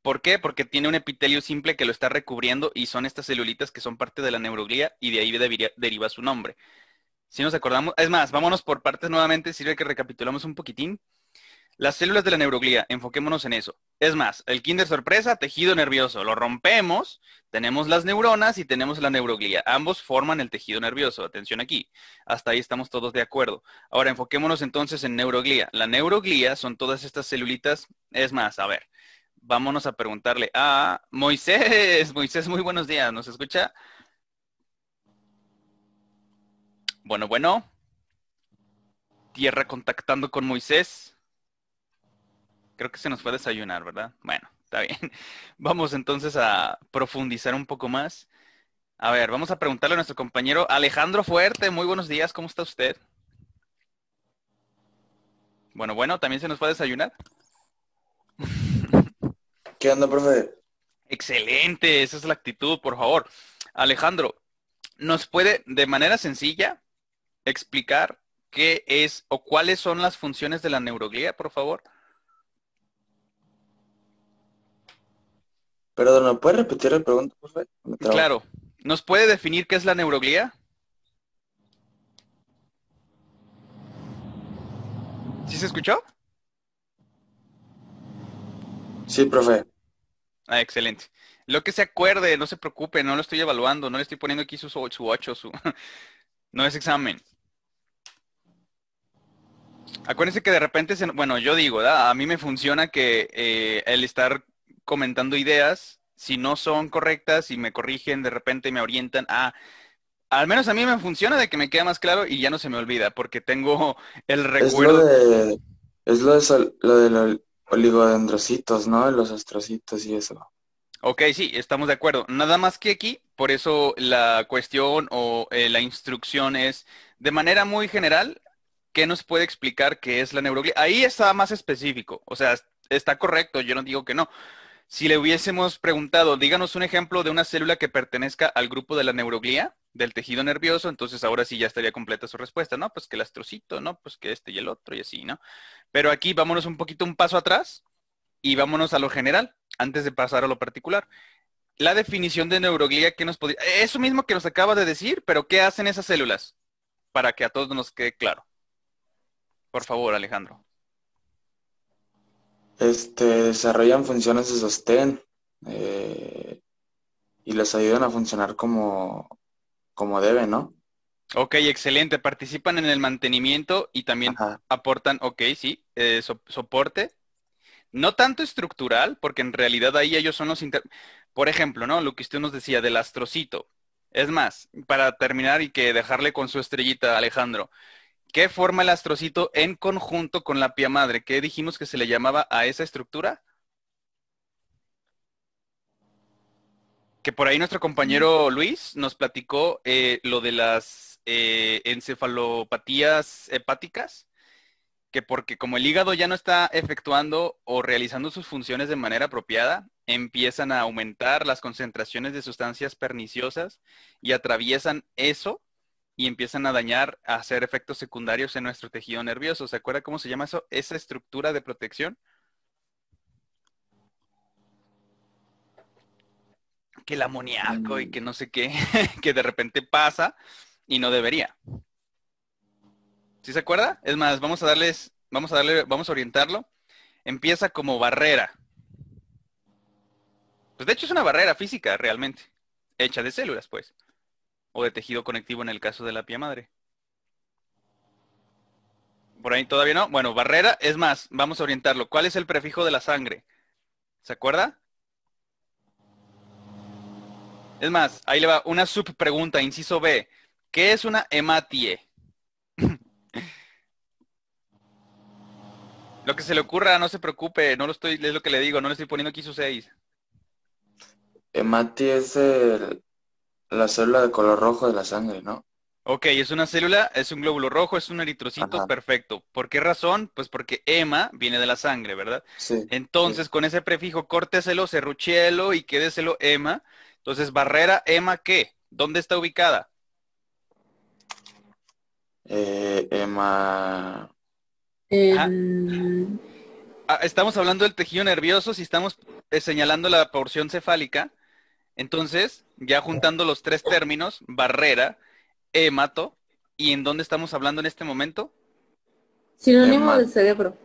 ¿Por qué? Porque tiene un epitelio simple que lo está recubriendo y son estas celulitas que son parte de la neuroglía y de ahí deriva, deriva su nombre. Si nos acordamos, es más, vámonos por partes nuevamente, sirve que recapitulamos un poquitín. Las células de la neuroglía, enfoquémonos en eso. Es más, el kinder sorpresa, tejido nervioso. Lo rompemos, tenemos las neuronas y tenemos la neuroglía. Ambos forman el tejido nervioso. Atención aquí. Hasta ahí estamos todos de acuerdo. Ahora, enfoquémonos entonces en neuroglía. La neuroglía son todas estas celulitas. Es más, a ver, vámonos a preguntarle a Moisés. Moisés, muy buenos días. ¿Nos escucha? Bueno, bueno. Tierra contactando con Moisés. Creo que se nos fue a desayunar, ¿verdad? Bueno, está bien. Vamos entonces a profundizar un poco más. A ver, vamos a preguntarle a nuestro compañero Alejandro Fuerte. Muy buenos días, ¿cómo está usted? Bueno, bueno, también se nos fue a desayunar. ¿Qué onda, profe? Excelente, esa es la actitud, por favor. Alejandro, ¿nos puede de manera sencilla explicar qué es o cuáles son las funciones de la neuroglía, por favor? Perdón, ¿me puede repetir la pregunta, profe? Claro. ¿Nos puede definir qué es la neuroglía? ¿Sí se escuchó? Sí, profe. Ah, excelente. Lo que se acuerde, no se preocupe, no lo estoy evaluando, no le estoy poniendo aquí su, 8, su... no es examen. Acuérdense que de repente, bueno, yo digo, a mí me funciona que eh, el estar comentando ideas, si no son correctas y me corrigen de repente me orientan a... Al menos a mí me funciona de que me queda más claro y ya no se me olvida porque tengo el recuerdo. Es lo de, es lo de, los oligodendrocitos, ¿no? Los astrocitos y eso. Ok, sí, estamos de acuerdo. Nada más que aquí, por eso la cuestión o eh, la instrucción es, de manera muy general, ¿qué nos puede explicar qué es la neuroglia? Ahí está más específico, o sea, está correcto, yo no digo que no, si le hubiésemos preguntado, díganos un ejemplo de una célula que pertenezca al grupo de la neuroglía, del tejido nervioso, entonces ahora sí ya estaría completa su respuesta, ¿no? Pues que el astrocito, ¿no? Pues que este y el otro y así, ¿no? Pero aquí vámonos un poquito un paso atrás y vámonos a lo general, antes de pasar a lo particular. La definición de neuroglía ¿qué nos podría... Eso mismo que nos acaba de decir, pero ¿qué hacen esas células? Para que a todos nos quede claro. Por favor, Alejandro. Este, desarrollan funciones de sostén eh, y les ayudan a funcionar como, como ¿no? Ok, excelente. Participan en el mantenimiento y también aportan, ok, sí, eh, soporte. No tanto estructural, porque en realidad ahí ellos son los... Por ejemplo, ¿no? Lo que usted nos decía del astrocito. Es más, para terminar y que dejarle con su estrellita, Alejandro, ¿Qué forma el astrocito en conjunto con la pia madre. ¿Qué dijimos que se le llamaba a esa estructura? Que por ahí nuestro compañero mm. Luis nos platicó eh, lo de las eh, encefalopatías hepáticas, que porque como el hígado ya no está efectuando o realizando sus funciones de manera apropiada, empiezan a aumentar las concentraciones de sustancias perniciosas y atraviesan eso y empiezan a dañar, a hacer efectos secundarios en nuestro tejido nervioso. ¿Se acuerda cómo se llama eso? Esa estructura de protección. Que el amoníaco y mm. que no sé qué, que de repente pasa y no debería. ¿Sí se acuerda? Es más, vamos a darles, vamos a darle, vamos a orientarlo. Empieza como barrera. Pues de hecho es una barrera física realmente, hecha de células, pues o de tejido conectivo en el caso de la pie madre. Por ahí todavía no. Bueno, barrera, es más, vamos a orientarlo. ¿Cuál es el prefijo de la sangre? ¿Se acuerda? Es más, ahí le va una subpregunta, inciso B. ¿Qué es una hematie? Lo que se le ocurra, no se preocupe, no lo estoy, es lo que le digo, no le estoy poniendo aquí su 6. Hematie es el, la célula de color rojo de la sangre, ¿no? Ok, es una célula, es un glóbulo rojo, es un eritrocito, perfecto. ¿Por qué razón? Pues porque EMA viene de la sangre, ¿verdad? Sí. Entonces, con ese prefijo, córteselo, serruchelo y quédeselo EMA. Entonces, barrera EMA, ¿qué? ¿Dónde está ubicada? Eh, EMA... Ah. Ah, estamos hablando del tejido nervioso, si estamos eh, señalando la porción cefálica, entonces, ya juntando los tres términos, barrera, hemato, ¿y en dónde estamos hablando en este momento? Sinónimo del cerebro.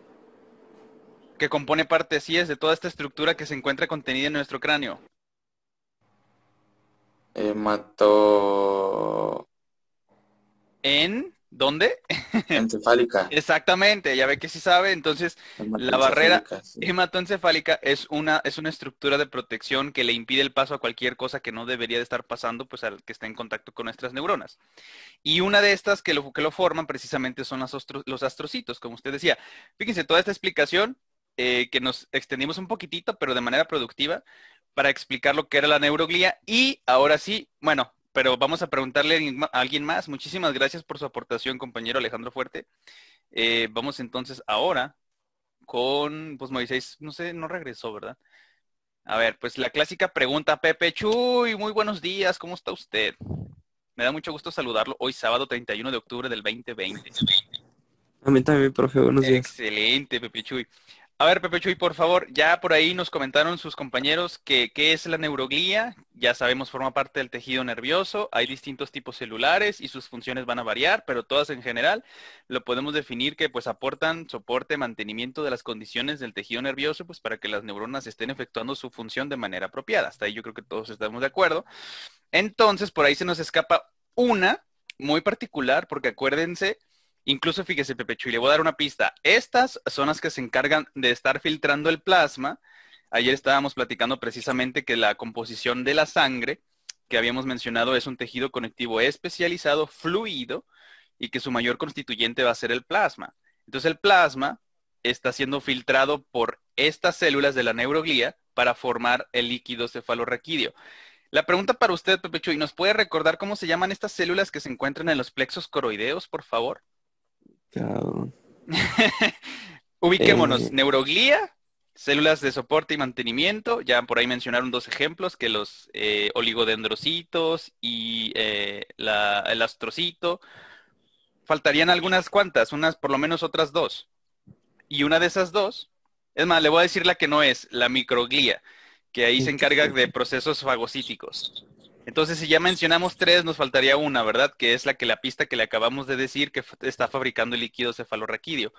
Que compone parte, sí, es de toda esta estructura que se encuentra contenida en nuestro cráneo. Hemato. En ¿Dónde? Encefálica. Exactamente, ya ve que sí sabe. Entonces, la barrera hematoencefálica es una, es una estructura de protección que le impide el paso a cualquier cosa que no debería de estar pasando, pues al que está en contacto con nuestras neuronas. Y una de estas que lo, que lo forman precisamente son los astrocitos, como usted decía. Fíjense, toda esta explicación eh, que nos extendimos un poquitito, pero de manera productiva, para explicar lo que era la neuroglía. Y ahora sí, bueno, pero vamos a preguntarle a alguien más. Muchísimas gracias por su aportación, compañero Alejandro Fuerte. Eh, vamos entonces ahora con, pues Moisés, no sé, no regresó, ¿verdad? A ver, pues la clásica pregunta, Pepe Chuy, muy buenos días, ¿cómo está usted? Me da mucho gusto saludarlo hoy sábado 31 de octubre del 2020. A mí también, profe, buenos días. Excelente, Pepe Chuy. A ver, Pepe Chuy, por favor, ya por ahí nos comentaron sus compañeros que qué es la neuroglía. Ya sabemos, forma parte del tejido nervioso. Hay distintos tipos celulares y sus funciones van a variar, pero todas en general lo podemos definir que pues aportan soporte, mantenimiento de las condiciones del tejido nervioso, pues para que las neuronas estén efectuando su función de manera apropiada. Hasta ahí yo creo que todos estamos de acuerdo. Entonces, por ahí se nos escapa una muy particular, porque acuérdense Incluso fíjese, Pepe Chuy, le voy a dar una pista. Estas son las que se encargan de estar filtrando el plasma. Ayer estábamos platicando precisamente que la composición de la sangre que habíamos mencionado es un tejido conectivo especializado, fluido, y que su mayor constituyente va a ser el plasma. Entonces el plasma está siendo filtrado por estas células de la neuroglía para formar el líquido cefalorraquídeo. La pregunta para usted, Pepe Chuy, ¿nos puede recordar cómo se llaman estas células que se encuentran en los plexos coroideos, por favor? Ubiquémonos, eh, neuroglía, células de soporte y mantenimiento, ya por ahí mencionaron dos ejemplos, que los eh, oligodendrocitos y eh, el astrocito. Faltarían algunas cuantas, unas por lo menos otras dos. Y una de esas dos, es más, le voy a decir la que no es, la microglía, que ahí se encarga de procesos fagocíticos. Entonces, si ya mencionamos tres, nos faltaría una, ¿verdad? Que es la que la pista que le acabamos de decir que está fabricando el líquido cefalorraquídeo.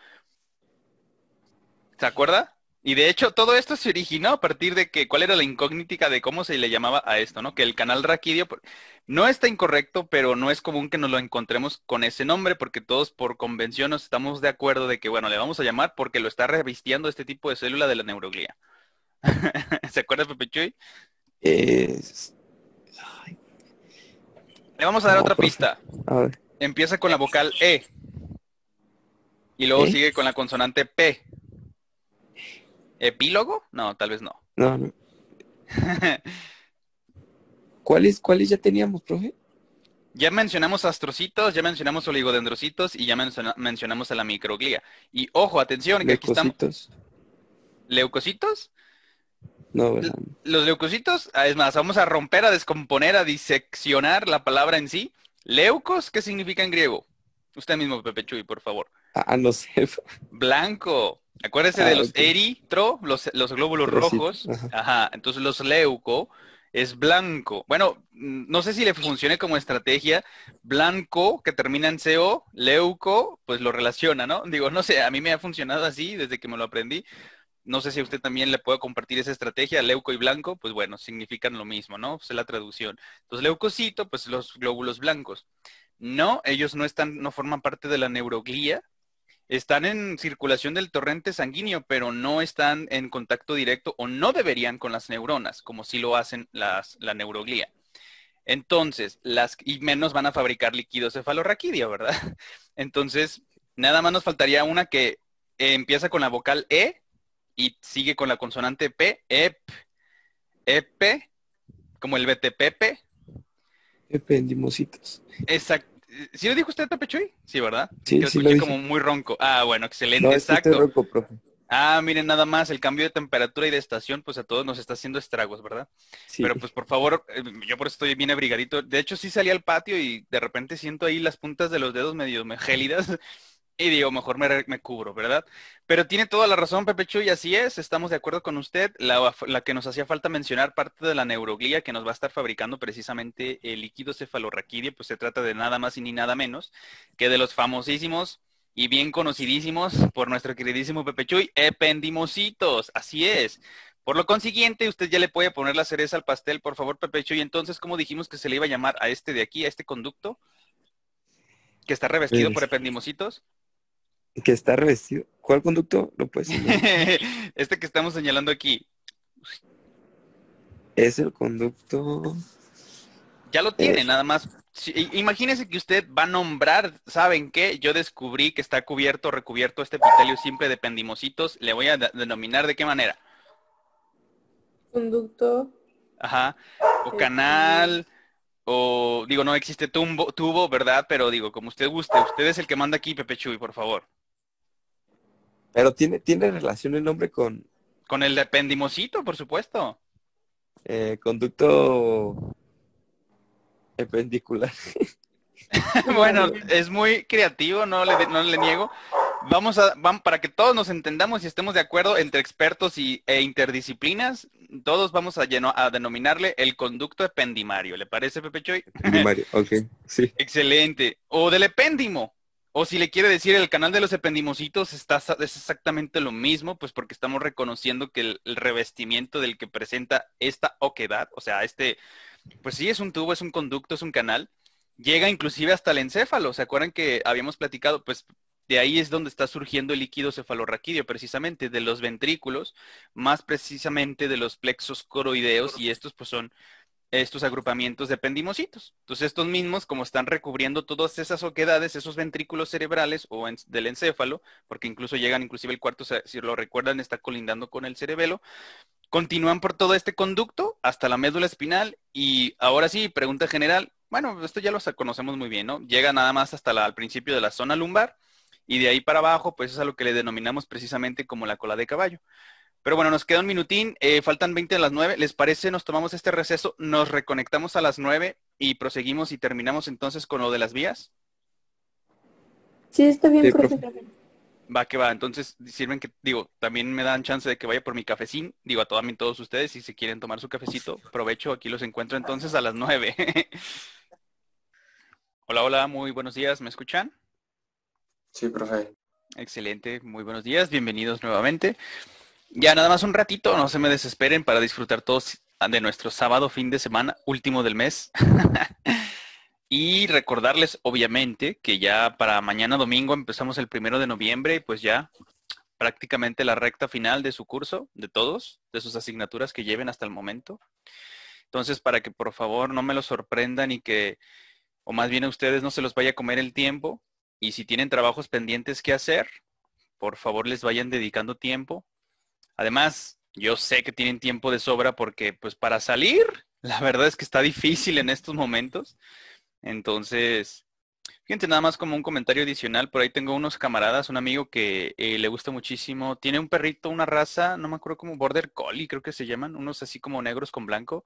¿Se acuerda? Y de hecho, todo esto se originó a partir de que, ¿cuál era la incógnita de cómo se le llamaba a esto, no? Que el canal raquidio, no está incorrecto, pero no es común que nos lo encontremos con ese nombre, porque todos por convención nos estamos de acuerdo de que, bueno, le vamos a llamar porque lo está revistiendo este tipo de célula de la neuroglía. ¿Se acuerda, Pepe Chuy? Eh, le vamos a dar otra pista. Empieza con la vocal E. Y luego ¿E? sigue con la consonante P. ¿Epílogo? No, tal vez no. No, ¿Cuáles, ¿Cuáles ya teníamos, profe? Ya mencionamos astrocitos, ya mencionamos oligodendrocitos y ya mencionamos a la microglía. Y ojo, atención, que aquí estamos. ¿Leucocitos? Los leucocitos, ah, es más, vamos a romper, a descomponer, a diseccionar la palabra en sí. Leucos, ¿qué significa en griego? Usted mismo, Pepe Chuy, por favor. Ah, ah no sé. Blanco. Acuérdese ah, de los eritro, los, los glóbulos rojos. Ajá. Entonces los leuco es blanco. Bueno, no sé si le funcione como estrategia. Blanco, que termina en CO, leuco, pues lo relaciona, ¿no? Digo, no sé, a mí me ha funcionado así desde que me lo aprendí no sé si a usted también le puedo compartir esa estrategia, leuco y blanco, pues bueno, significan lo mismo, ¿no? es la traducción. Entonces, leucocito, pues los glóbulos blancos. No, ellos no están, no forman parte de la neuroglía, están en circulación del torrente sanguíneo, pero no están en contacto directo o no deberían con las neuronas, como sí lo hacen las, la neuroglía. Entonces, las, y menos van a fabricar líquido cefalorraquídeo, ¿verdad? Entonces, nada más nos faltaría una que eh, empieza con la vocal E, y sigue con la consonante P, EP, EP, como el BTPP. dimositos Exacto. ¿Sí lo dijo usted, Tapechuy? Sí, ¿verdad? Sí, lo escuché como muy ronco. Ah, bueno, excelente, exacto. Ah, miren nada más, el cambio de temperatura y de estación, pues a todos nos está haciendo estragos, ¿verdad? Sí. Pero pues por favor, eh, yo por eso estoy bien abrigadito. De hecho, sí salí al patio y de repente siento ahí las puntas de los dedos medio gélidas y digo, mejor me, cubro, ¿verdad? Pero tiene toda la razón, Pepe Chuy, así es, estamos de acuerdo con usted. La, que nos hacía falta mencionar, parte de la neuroglía que nos va a estar fabricando precisamente el líquido cefalorraquídeo, pues se trata de nada más y ni nada menos que de los famosísimos y bien conocidísimos por nuestro queridísimo Pepe Chuy, ependimositos, así es. Por lo consiguiente, usted ya le puede poner la cereza al pastel, por favor, Pepe Chuy. Entonces, ¿cómo dijimos que se le iba a llamar a este de aquí, a este conducto? Que está revestido por ependimositos que está revestido. ¿Cuál conducto? Lo puedes este que estamos señalando aquí. Es el conducto. Ya lo tiene, nada más. imagínense imagínese que usted va a nombrar, ¿saben qué? Yo descubrí que está cubierto, recubierto este epitelio simple de pendimositos. Le voy a denominar de qué manera. Conducto. Ajá. O canal. O digo, no existe tumbo, tubo, ¿verdad? Pero digo, como usted guste, usted es el que manda aquí, Pepe Chuy, por favor. Pero tiene, tiene relación el nombre con. Con el pendimosito, por supuesto. Eh, conducto ependicular. bueno, es muy creativo, no le, no le niego. Vamos a, para que todos nos entendamos y estemos de acuerdo entre expertos y, e interdisciplinas, todos vamos a, lleno, a denominarle el conducto ependimario. ¿Le parece, Pepe Choy? Ependimario, ok, sí. Excelente. O del epéndimo, o si le quiere decir el canal de los ependimositos es exactamente lo mismo, pues porque estamos reconociendo que el, revestimiento del que presenta esta oquedad, o sea, este, pues sí, es un tubo, es un conducto, es un canal, llega inclusive hasta el encéfalo. ¿Se acuerdan que habíamos platicado? Pues de ahí es donde está surgiendo el líquido cefalorraquídeo, precisamente, de los ventrículos, más precisamente de los plexos coroideos, y estos pues son estos agrupamientos de pendimositos, Entonces, estos mismos, como están recubriendo todas esas oquedades, esos ventrículos cerebrales o del encéfalo, porque incluso llegan, inclusive el cuarto, si lo recuerdan, está colindando con el cerebelo, continúan por todo este conducto hasta la médula espinal y ahora sí, pregunta general, bueno, esto ya lo conocemos muy bien, ¿no? Llega nada más hasta la, al principio de la zona lumbar y de ahí para abajo, pues es a lo que le denominamos precisamente como la cola de caballo. Pero bueno, nos queda un minutín, eh, faltan 20 a las 9. ¿Les parece? Nos tomamos este receso, nos reconectamos a las 9 y proseguimos y terminamos entonces con lo de las vías. Sí, está bien, sí, Va que va, entonces sirven que, digo, también me dan chance de que vaya por mi cafecín, digo a todos ustedes, si se quieren tomar su cafecito, provecho, aquí los encuentro entonces a las 9. hola, hola, muy buenos días, ¿me escuchan? Sí, profe. Excelente, muy buenos días, bienvenidos nuevamente. Ya nada más un ratito, no se me desesperen para disfrutar todos de nuestro sábado fin de semana, último del mes. y recordarles, obviamente, que ya para mañana domingo empezamos el primero de noviembre y pues ya prácticamente la recta final de su curso, de todos, de sus asignaturas que lleven hasta el momento. Entonces, para que por favor no me lo sorprendan y que, o más bien a ustedes no se los vaya a comer el tiempo. Y si tienen trabajos pendientes que hacer, por favor les vayan dedicando tiempo Además, yo sé que tienen tiempo de sobra porque pues para salir, la verdad es que está difícil en estos momentos. Entonces, fíjense nada más como un comentario adicional, por ahí tengo unos camaradas, un amigo que eh, le gusta muchísimo, tiene un perrito, una raza, no me acuerdo cómo, Border Collie creo que se llaman, unos así como negros con blanco.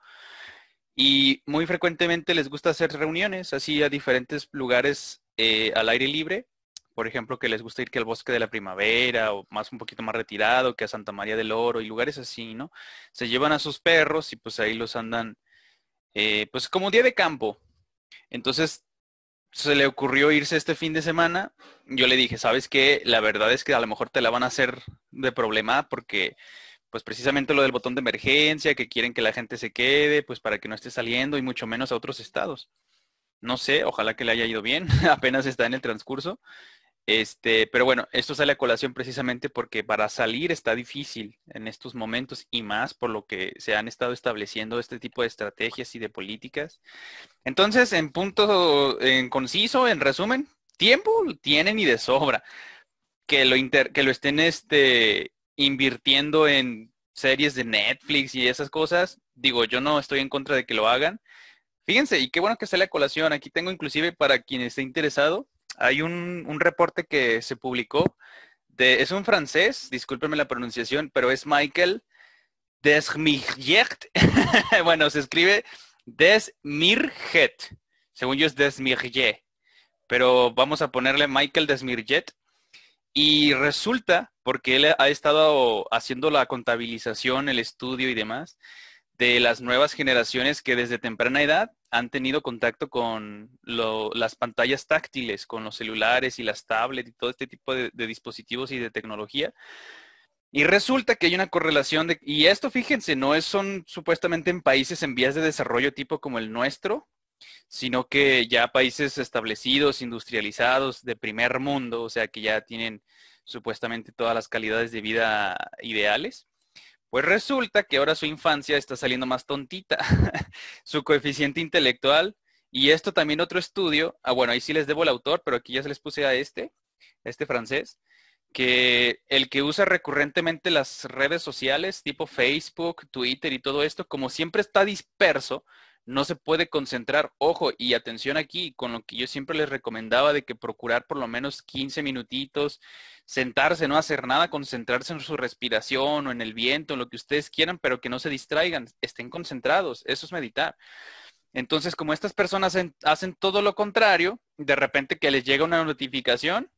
Y muy frecuentemente les gusta hacer reuniones así a diferentes lugares eh, al aire libre por ejemplo, que les gusta ir que al bosque de la primavera o más un poquito más retirado, que a Santa María del Oro y lugares así, ¿no? Se llevan a sus perros y pues ahí los andan, eh, pues como día de campo. Entonces se le ocurrió irse este fin de semana. Yo le dije, ¿sabes qué? La verdad es que a lo mejor te la van a hacer de problema porque pues precisamente lo del botón de emergencia, que quieren que la gente se quede, pues para que no esté saliendo y mucho menos a otros estados. No sé, ojalá que le haya ido bien, apenas está en el transcurso, este, pero bueno, esto sale a colación precisamente porque para salir está difícil en estos momentos y más por lo que se han estado estableciendo este tipo de estrategias y de políticas. Entonces, en punto, en conciso, en resumen, tiempo tienen y de sobra. Que lo, inter, que lo estén este, invirtiendo en series de Netflix y esas cosas, digo, yo no estoy en contra de que lo hagan. Fíjense, y qué bueno que sale a colación. Aquí tengo inclusive para quien esté interesado hay un, reporte que se publicó, de, es un francés, discúlpenme la pronunciación, pero es Michael Desmirjet, bueno, se escribe Desmirget. Según yo es Desmirjet, Pero vamos a ponerle Michael Desmirjet, Y resulta, porque él ha estado haciendo la contabilización, el estudio y demás, de las nuevas generaciones que desde temprana edad han tenido contacto con las pantallas táctiles, con los celulares y las tablets y todo este tipo de, dispositivos y de tecnología. Y resulta que hay una correlación de, y esto fíjense, no es, son supuestamente en países en vías de desarrollo tipo como el nuestro, sino que ya países establecidos, industrializados, de primer mundo, o sea que ya tienen supuestamente todas las calidades de vida ideales. Pues resulta que ahora su infancia está saliendo más tontita, su coeficiente intelectual. Y esto también otro estudio, ah, bueno, ahí sí les debo el autor, pero aquí ya se les puse a este, a este francés, que el que usa recurrentemente las redes sociales tipo Facebook, Twitter y todo esto, como siempre está disperso, no se puede concentrar. Ojo y atención aquí con lo que yo siempre les recomendaba de que procurar por lo menos 15 minutitos, sentarse, no hacer nada, concentrarse en su respiración o en el viento, en lo que ustedes quieran, pero que no se distraigan, estén concentrados. Eso es meditar. Entonces, como estas personas hacen, todo lo contrario, de repente que les llega una notificación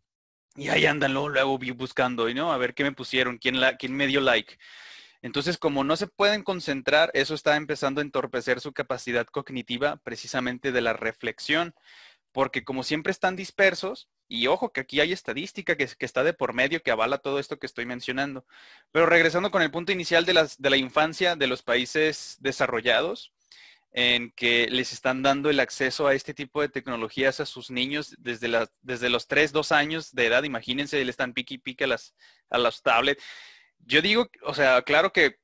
y ahí andan luego, buscando, ¿no? A ver qué me pusieron, quién, quién me dio like. Entonces, como no se pueden concentrar, eso está empezando a entorpecer su capacidad cognitiva precisamente de la reflexión, porque como siempre están dispersos, y ojo que aquí hay estadística que, está de por medio que avala todo esto que estoy mencionando. Pero regresando con el punto inicial de, la infancia de los países desarrollados, en que les están dando el acceso a este tipo de tecnologías a sus niños desde, los 3, 2 años de edad. Imagínense, le están piqui pique a las, a las tablets. Yo digo, o sea, claro que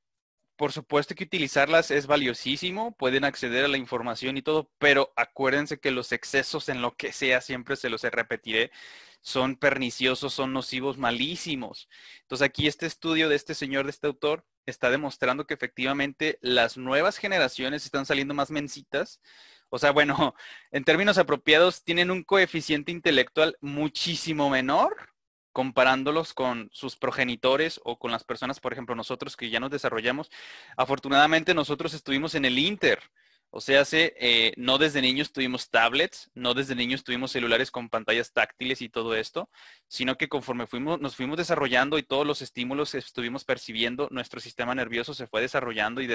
por supuesto que utilizarlas es valiosísimo, pueden acceder a la información y todo, pero acuérdense que los excesos en lo que sea, siempre se los repetiré, son perniciosos, son nocivos, malísimos. Entonces aquí este estudio de este señor, de este autor, está demostrando que efectivamente las nuevas generaciones están saliendo más mensitas. O sea, bueno, en términos apropiados, tienen un coeficiente intelectual muchísimo menor comparándolos con sus progenitores o con las personas, por ejemplo, nosotros que ya nos desarrollamos, afortunadamente nosotros estuvimos en el Inter. O sea, eh, no desde niños tuvimos tablets, no desde niños tuvimos celulares con pantallas táctiles y todo esto, sino que conforme fuimos, nos fuimos desarrollando y todos los estímulos estuvimos percibiendo, nuestro sistema nervioso se fue desarrollando y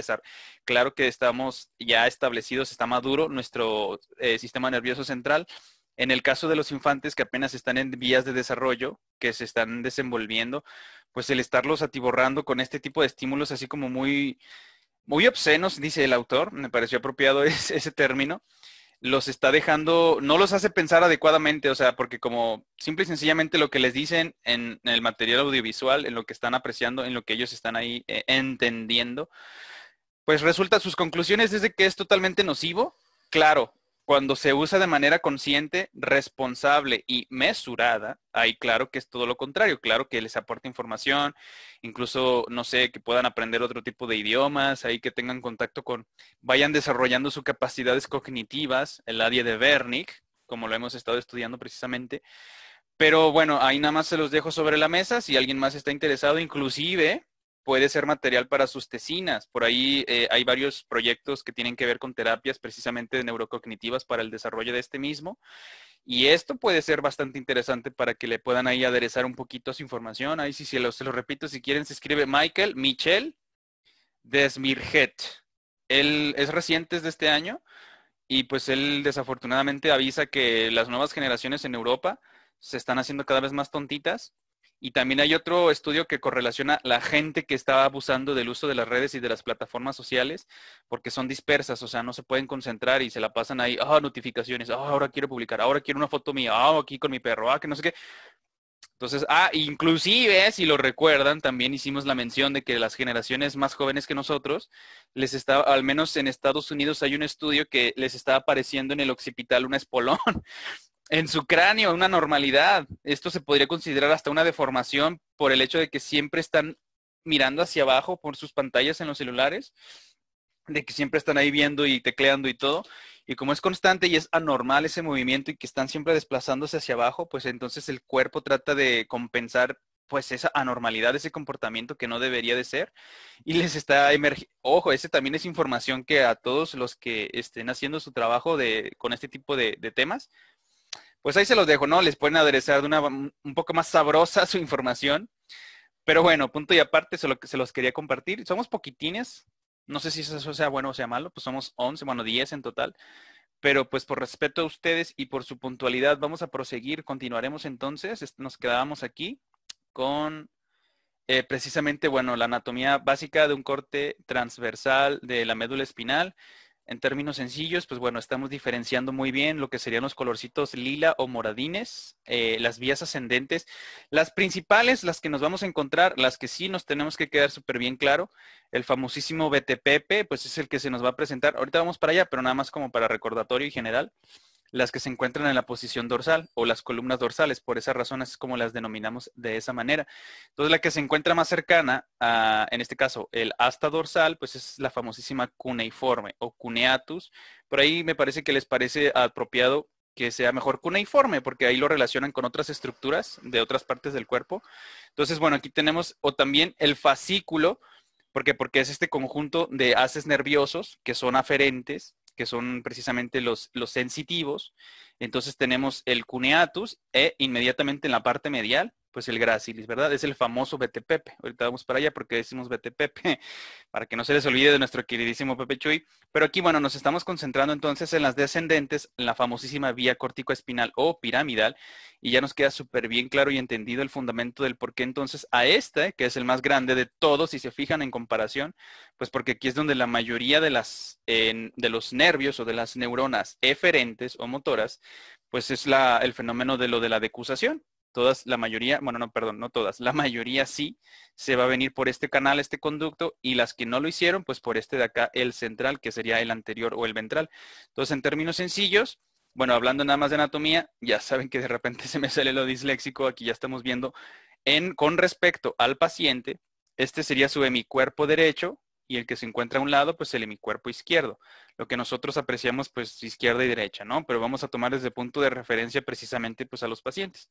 claro que estamos ya establecidos, está maduro nuestro eh, sistema nervioso central, en el caso de los infantes que apenas están en vías de desarrollo, que se están desenvolviendo, pues el estarlos atiborrando con este tipo de estímulos así como muy, muy obscenos, dice el autor, me pareció apropiado ese, término, los está dejando, no los hace pensar adecuadamente, o sea, porque como simple y sencillamente lo que les dicen en, el material audiovisual, en lo que están apreciando, en lo que ellos están ahí eh, entendiendo, pues resulta sus conclusiones desde que es totalmente nocivo. Claro, cuando se usa de manera consciente, responsable y mesurada, ahí claro que es todo lo contrario, claro que les aporta información, incluso, no sé, que puedan aprender otro tipo de idiomas, ahí que tengan contacto con, vayan desarrollando sus capacidades cognitivas, el área de Wernicke, como lo hemos estado estudiando precisamente. Pero bueno, ahí nada más se los dejo sobre la mesa, si alguien más está interesado, inclusive puede ser material para sus tesinas. Por ahí eh, hay varios proyectos que tienen que ver con terapias precisamente neurocognitivas para el desarrollo de este mismo. Y esto puede ser bastante interesante para que le puedan ahí aderezar un poquito su información. Ahí sí, se lo, se lo repito, si quieren, se escribe Michael Michel Desmirget. Él es reciente, es de este año, y pues él desafortunadamente avisa que las nuevas generaciones en Europa se están haciendo cada vez más tontitas y también hay otro estudio que correlaciona la gente que está abusando del uso de las redes y de las plataformas sociales, porque son dispersas, o sea, no se pueden concentrar y se la pasan ahí, ah, notificaciones, ah, ahora quiero publicar, ahora quiero una foto mía, ah, aquí con mi perro, ah, que no sé qué. Entonces, ah, inclusive, si lo recuerdan, también hicimos la mención de que las generaciones más jóvenes que nosotros, les estaba, al menos en Estados Unidos hay un estudio que les está apareciendo en el occipital un espolón. en su cráneo, una normalidad. Esto se podría considerar hasta una deformación por el hecho de que siempre están mirando hacia abajo por sus pantallas en los celulares, de que siempre están ahí viendo y tecleando y todo. Y como es constante y es anormal ese movimiento y que están siempre desplazándose hacia abajo, pues entonces el cuerpo trata de compensar pues esa anormalidad, ese comportamiento que no debería de ser y les está emergiendo. Ojo, ese también es información que a todos los que estén haciendo su trabajo de, con este tipo de temas, pues ahí se los dejo, ¿no? Les pueden aderezar de una un poco más sabrosa su información. Pero bueno, punto y aparte, se, lo, se los quería compartir. Somos poquitines. No sé si eso sea bueno o sea malo, pues somos 11, bueno, 10 en total. Pero pues por respeto a ustedes y por su puntualidad, vamos a proseguir. Continuaremos entonces. Nos quedábamos aquí con eh, precisamente, bueno, la anatomía básica de un corte transversal de la médula espinal. En términos sencillos, pues bueno, estamos diferenciando muy bien lo que serían los colorcitos lila o moradines, eh, las vías ascendentes. Las principales, las que nos vamos a encontrar, las que sí nos tenemos que quedar súper bien claro, el famosísimo BTPP, pues es el que se nos va a presentar. Ahorita vamos para allá, pero nada más como para recordatorio y general las que se encuentran en la posición dorsal o las columnas dorsales. Por esa razón es como las denominamos de esa manera. Entonces, la que se encuentra más cercana, en este caso, el asta dorsal, pues es la famosísima cuneiforme o cuneatus. Por ahí me parece que les parece apropiado que sea mejor cuneiforme, porque ahí lo relacionan con otras estructuras de otras partes del cuerpo. Entonces, bueno, aquí tenemos, o también el fascículo, porque Porque es este conjunto de haces nerviosos que son aferentes que son precisamente los, los sensitivos. Entonces tenemos el cuneatus e inmediatamente en la parte medial pues el gracilis, ¿verdad? Es el famoso BTPP. Ahorita vamos para allá porque decimos BTPP, para que no se les olvide de nuestro queridísimo Pepe Chuy. Pero aquí, bueno, nos estamos concentrando entonces en las descendentes, en la famosísima vía córtico-espinal o piramidal, y ya nos queda súper bien claro y entendido el fundamento del por qué entonces a este, que es el más grande de todos, si se fijan en comparación, pues porque aquí es donde la mayoría de, las, de los nervios o de las neuronas eferentes o motoras, pues es la, el fenómeno de lo de la decusación, Todas, la mayoría, bueno, no, perdón, no todas, la mayoría sí se va a venir por este canal, este conducto, y las que no lo hicieron, pues por este de acá, el central, que sería el anterior o el ventral. Entonces, en términos sencillos, bueno, hablando nada más de anatomía, ya saben que de repente se me sale lo disléxico, aquí ya estamos viendo, en, con respecto al paciente, este sería su hemicuerpo derecho, y el que se encuentra a un lado, pues el hemicuerpo izquierdo. Lo que nosotros apreciamos, pues izquierda y derecha, ¿no? Pero vamos a tomar desde punto de referencia precisamente, pues a los pacientes.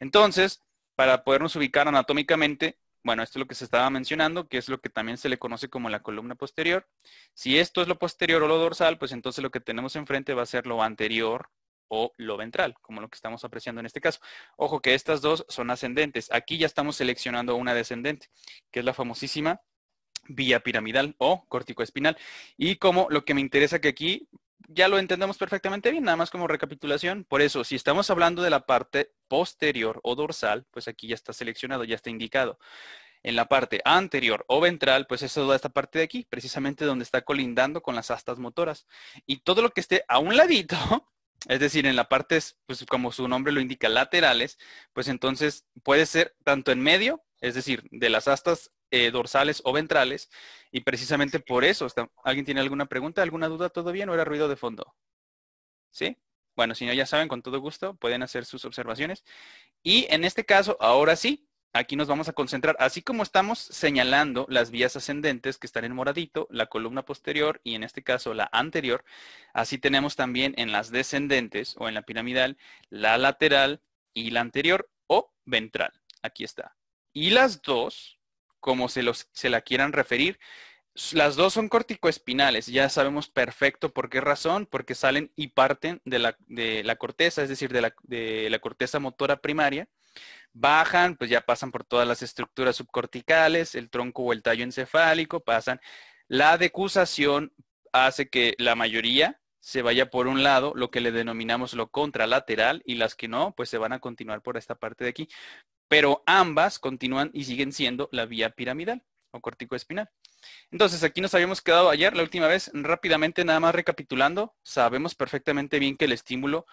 Entonces, para podernos ubicar anatómicamente, bueno, esto es lo que se estaba mencionando, que es lo que también se le conoce como la columna posterior. Si esto es lo posterior o lo dorsal, pues entonces lo que tenemos enfrente va a ser lo anterior o lo ventral, como lo que estamos apreciando en este caso. Ojo que estas dos son ascendentes. Aquí ya estamos seleccionando una descendente, que es la famosísima vía piramidal o corticoespinal. Y como lo que me interesa que aquí ya lo entendemos perfectamente bien, nada más como recapitulación. Por eso, si estamos hablando de la parte posterior o dorsal, pues aquí ya está seleccionado, ya está indicado. En la parte anterior o ventral, pues es toda esta parte de aquí, precisamente donde está colindando con las astas motoras. Y todo lo que esté a un ladito, es decir, en la parte, pues como su nombre lo indica, laterales, pues entonces puede ser tanto en medio, es decir, de las astas eh, dorsales o ventrales. Y precisamente por eso, ¿alguien tiene alguna pregunta, alguna duda? ¿Todo bien o era ruido de fondo? ¿Sí? Bueno, si no, ya saben, con todo gusto pueden hacer sus observaciones. Y en este caso, ahora sí, aquí nos vamos a concentrar, así como estamos señalando las vías ascendentes que están en moradito, la columna posterior y en este caso la anterior, así tenemos también en las descendentes o en la piramidal, la lateral y la anterior o ventral. Aquí está. Y las dos como se, los, se la quieran referir. Las dos son corticoespinales, ya sabemos perfecto por qué razón, porque salen y parten de la, de la corteza, es decir, de la, de la corteza motora primaria. Bajan, pues ya pasan por todas las estructuras subcorticales, el tronco o el tallo encefálico, pasan. La decusación hace que la mayoría se vaya por un lado, lo que le denominamos lo contralateral, y las que no, pues se van a continuar por esta parte de aquí pero ambas continúan y siguen siendo la vía piramidal o corticoespinal. Entonces, aquí nos habíamos quedado ayer, la última vez, rápidamente, nada más recapitulando, sabemos perfectamente bien que el estímulo,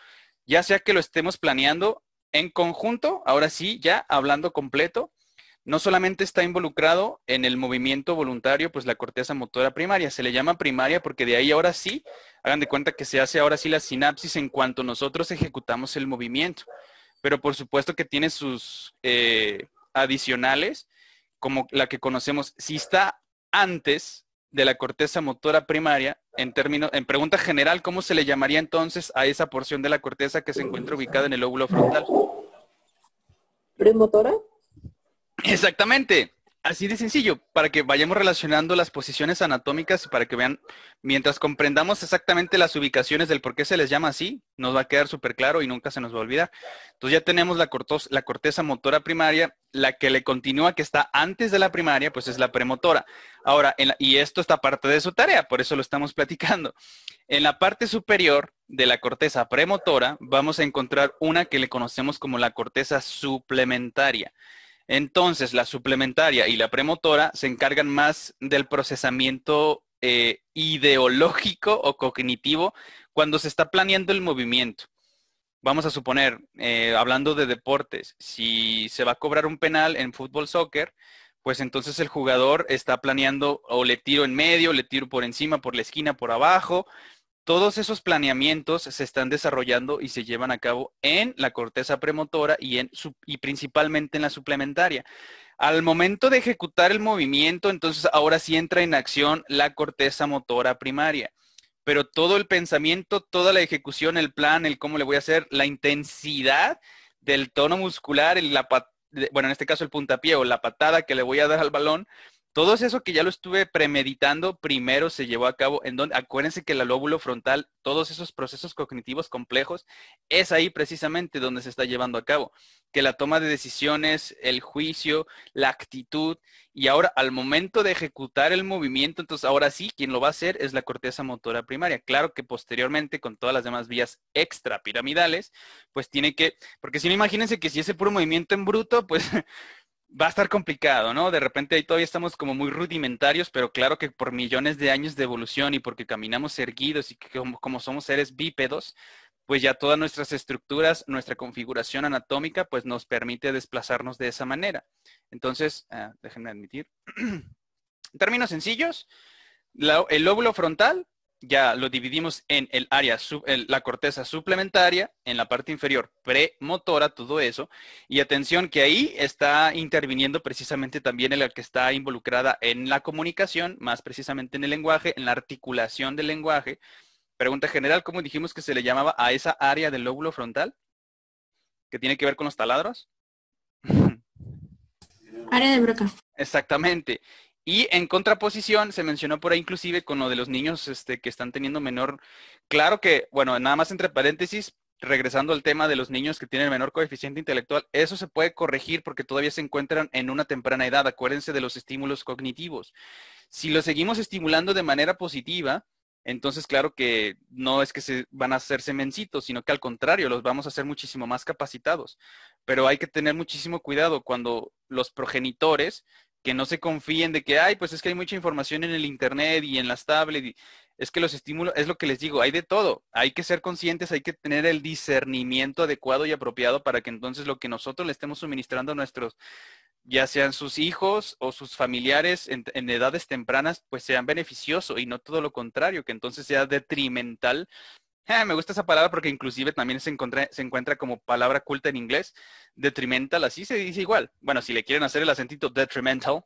ya sea que lo estemos planeando en conjunto, ahora sí, ya hablando completo, no solamente está involucrado en el movimiento voluntario, pues la corteza motora primaria, se le llama primaria porque de ahí ahora sí, hagan de cuenta que se hace ahora sí la sinapsis en cuanto nosotros ejecutamos el movimiento pero por supuesto que tiene sus eh, adicionales, como la que conocemos. Si está antes de la corteza motora primaria, en términos, en pregunta general, ¿cómo se le llamaría entonces a esa porción de la corteza que se encuentra ubicada en el óvulo frontal? motora? Exactamente. Así de sencillo, para que vayamos relacionando las posiciones anatómicas para que vean, mientras comprendamos exactamente las ubicaciones del por qué se les llama así, nos va a quedar súper claro y nunca se nos va a olvidar. Entonces ya tenemos la, corteza motora primaria, la que le continúa, que está antes de la primaria, pues es la premotora. Ahora, y esto está parte de su tarea, por eso lo estamos platicando. En la parte superior de la corteza premotora vamos a encontrar una que le conocemos como la corteza suplementaria. Entonces, la suplementaria y la premotora se encargan más del procesamiento eh, ideológico o cognitivo cuando se está planeando el movimiento. Vamos a suponer, eh, hablando de deportes, si se va a cobrar un penal en fútbol soccer, pues entonces el jugador está planeando o le tiro en medio, le tiro por encima, por la esquina, por abajo, todos esos planeamientos se están desarrollando y se llevan a cabo en la corteza premotora y, en, y principalmente en la suplementaria. Al momento de ejecutar el movimiento, entonces ahora sí entra en acción la corteza motora primaria. Pero todo el pensamiento, toda la ejecución, el plan, el cómo le voy a hacer, la intensidad del tono muscular, bueno, en este caso el puntapié o la patada que le voy a dar al balón, todo eso que ya lo estuve premeditando, primero se llevó a cabo en donde, acuérdense que el lóbulo frontal, todos esos procesos cognitivos complejos, es ahí precisamente donde se está llevando a cabo, que la toma de decisiones, el juicio, la actitud, y ahora al momento de ejecutar el movimiento, entonces ahora sí, quien lo va a hacer es la corteza motora primaria. Claro que posteriormente con todas las demás vías extrapiramidales, pues tiene que, porque si no imagínense que si ese puro movimiento en bruto, pues va a estar complicado, ¿no? De repente ahí todavía estamos como muy rudimentarios, pero claro que por millones de años de evolución y porque caminamos erguidos y como, somos seres bípedos, pues ya todas nuestras estructuras, nuestra configuración anatómica, pues nos permite desplazarnos de esa manera. Entonces, ah, déjenme admitir. en términos sencillos, el lóbulo frontal ya lo dividimos en el área, la corteza suplementaria, en la parte inferior premotora, todo eso. Y atención que ahí está interviniendo precisamente también el que está involucrada en la comunicación, más precisamente en el lenguaje, en la articulación del lenguaje. Pregunta general, ¿cómo dijimos que se le llamaba a esa área del lóbulo frontal? Que tiene que ver con los taladros. Área de broca. Exactamente. Y en contraposición, se mencionó por ahí inclusive con lo de los niños este, que están teniendo menor, claro que, bueno, nada más entre paréntesis, regresando al tema de los niños que tienen menor coeficiente intelectual, eso se puede corregir porque todavía se encuentran en una temprana edad. Acuérdense de los estímulos cognitivos. Si los seguimos estimulando de manera positiva, entonces claro que no es que se van a hacer semencitos, sino que al contrario, los vamos a hacer muchísimo más capacitados. Pero hay que tener muchísimo cuidado cuando los progenitores que no se confíen de que, hay, pues es que hay mucha información en el Internet y en las tablets. Es que los estímulos, es lo que les digo, hay de todo. Hay que ser conscientes, hay que tener el discernimiento adecuado y apropiado para que entonces lo que nosotros le estemos suministrando a nuestros, ya sean sus hijos o sus familiares en, edades tempranas, pues sean beneficioso y no todo lo contrario, que entonces sea detrimental eh, me gusta esa palabra porque inclusive también se, encuentra como palabra culta en inglés, detrimental, así se dice igual. Bueno, si le quieren hacer el acentito detrimental,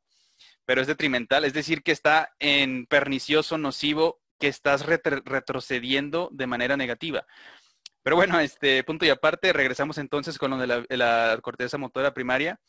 pero es detrimental, es decir, que está en pernicioso, nocivo, que estás retrocediendo de manera negativa. Pero bueno, este punto y aparte, regresamos entonces con lo la, de la corteza motora primaria.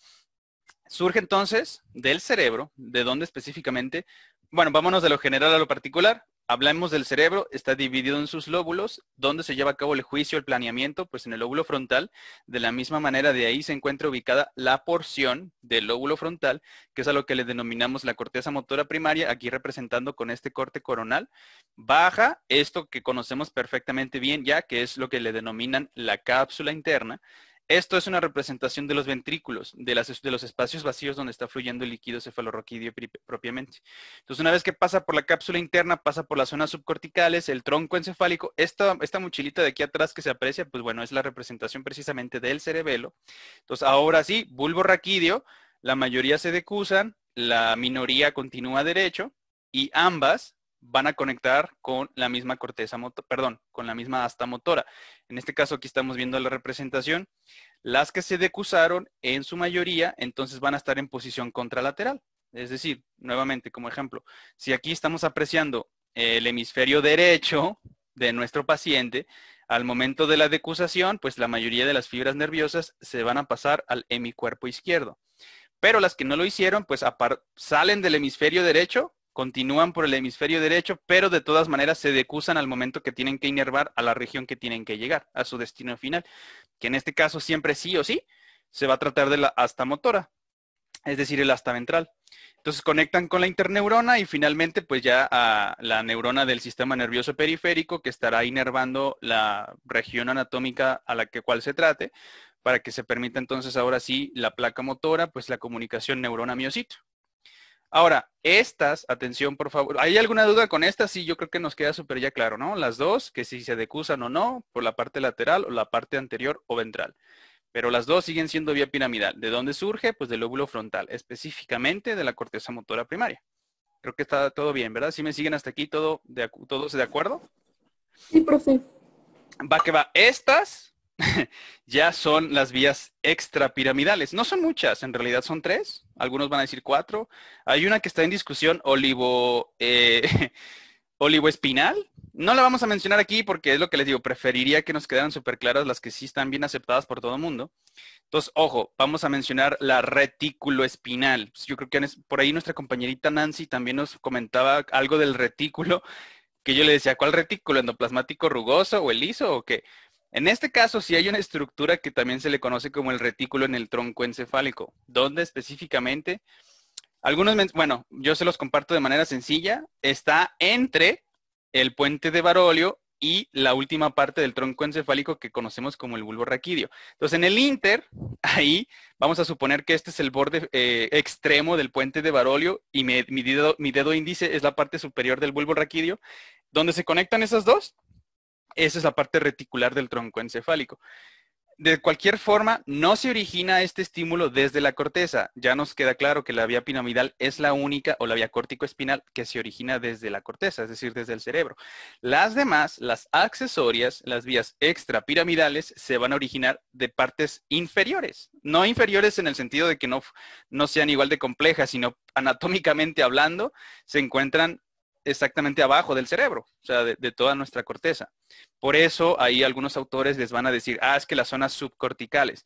Surge entonces del cerebro, ¿de dónde específicamente? Bueno, vámonos de lo general a lo particular hablamos del cerebro, está dividido en sus lóbulos, donde se lleva a cabo el juicio, el planeamiento, pues en el lóbulo frontal. De la misma manera, de ahí se encuentra ubicada la porción del lóbulo frontal, que es a lo que le denominamos la corteza motora primaria, aquí representando con este corte coronal. Baja esto que conocemos perfectamente bien ya, que es lo que le denominan la cápsula interna. Esto es una representación de los ventrículos, de, de los espacios vacíos donde está fluyendo el líquido cefalorraquídeo propiamente. Entonces, una vez que pasa por la cápsula interna, pasa por las zonas subcorticales, el tronco encefálico, esta, esta mochilita de aquí atrás que se aprecia, pues bueno, es la representación precisamente del cerebelo. Entonces, ahora sí, bulbo raquídeo, la mayoría se decusan, la minoría continúa derecho y ambas van a conectar con la misma corteza perdón, con la misma asta motora. En este caso aquí estamos viendo la representación. Las que se decusaron en su mayoría, entonces van a estar en posición contralateral. Es decir, nuevamente como ejemplo, si aquí estamos apreciando el hemisferio derecho de nuestro paciente, al momento de la decusación, pues la mayoría de las fibras nerviosas se van a pasar al hemicuerpo izquierdo. Pero las que no lo hicieron, pues salen del hemisferio derecho continúan por el hemisferio derecho, pero de todas maneras se decusan al momento que tienen que inervar a la región que tienen que llegar, a su destino final, que en este caso siempre sí o sí se va a tratar de la asta motora, es decir, el asta ventral. Entonces conectan con la interneurona y finalmente pues ya a la neurona del sistema nervioso periférico que estará inervando la región anatómica a la que cual se trate para que se permita entonces ahora sí la placa motora, pues la comunicación neurona-miocito. Ahora, estas, atención por favor, ¿hay alguna duda con estas? Sí, yo creo que nos queda súper ya claro, ¿no? Las dos, que si se decusan o no, por la parte lateral o la parte anterior o ventral. Pero las dos siguen siendo vía piramidal. ¿De dónde surge? Pues del lóbulo frontal, específicamente de la corteza motora primaria. Creo que está todo bien, ¿verdad? Si me siguen hasta aquí todo todos de acuerdo? Sí, profe. Va que va. Estas ya son las vías extrapiramidales. No son muchas, en realidad son tres, algunos van a decir cuatro. Hay una que está en discusión, olivo, eh, olivoespinal. No la vamos a mencionar aquí porque es lo que les digo, preferiría que nos quedaran súper claras las que sí están bien aceptadas por todo el mundo. Entonces, ojo, vamos a mencionar la retículo espinal. Pues, yo creo que por ahí nuestra compañerita Nancy también nos comentaba algo del retículo, que yo le decía, ¿cuál retículo? ¿Endoplasmático rugoso o el liso o qué? En este caso, sí hay una estructura que también se le conoce como el retículo en el tronco encefálico, donde específicamente, algunos, bueno, yo se los comparto de manera sencilla, está entre el puente de varolio y la última parte del tronco encefálico que conocemos como el bulbo raquídeo. Entonces, en el inter, ahí vamos a suponer que este es el borde eh, extremo del puente de Barolio y mi, dedo, mi dedo índice es la parte superior del bulbo raquídeo. Donde se conectan esas dos, esa es la parte reticular del tronco encefálico. De cualquier forma, no se origina este estímulo desde la corteza. Ya nos queda claro que la vía piramidal es la única o la vía córtico-espinal que se origina desde la corteza, es decir, desde el cerebro. Las demás, las accesorias, las vías extrapiramidales, se van a originar de partes inferiores. No inferiores en el sentido de que no, no sean igual de complejas, sino anatómicamente hablando, se encuentran exactamente abajo del cerebro, o sea, de, toda nuestra corteza. Por eso ahí algunos autores les van a decir, ah, es que las zonas subcorticales.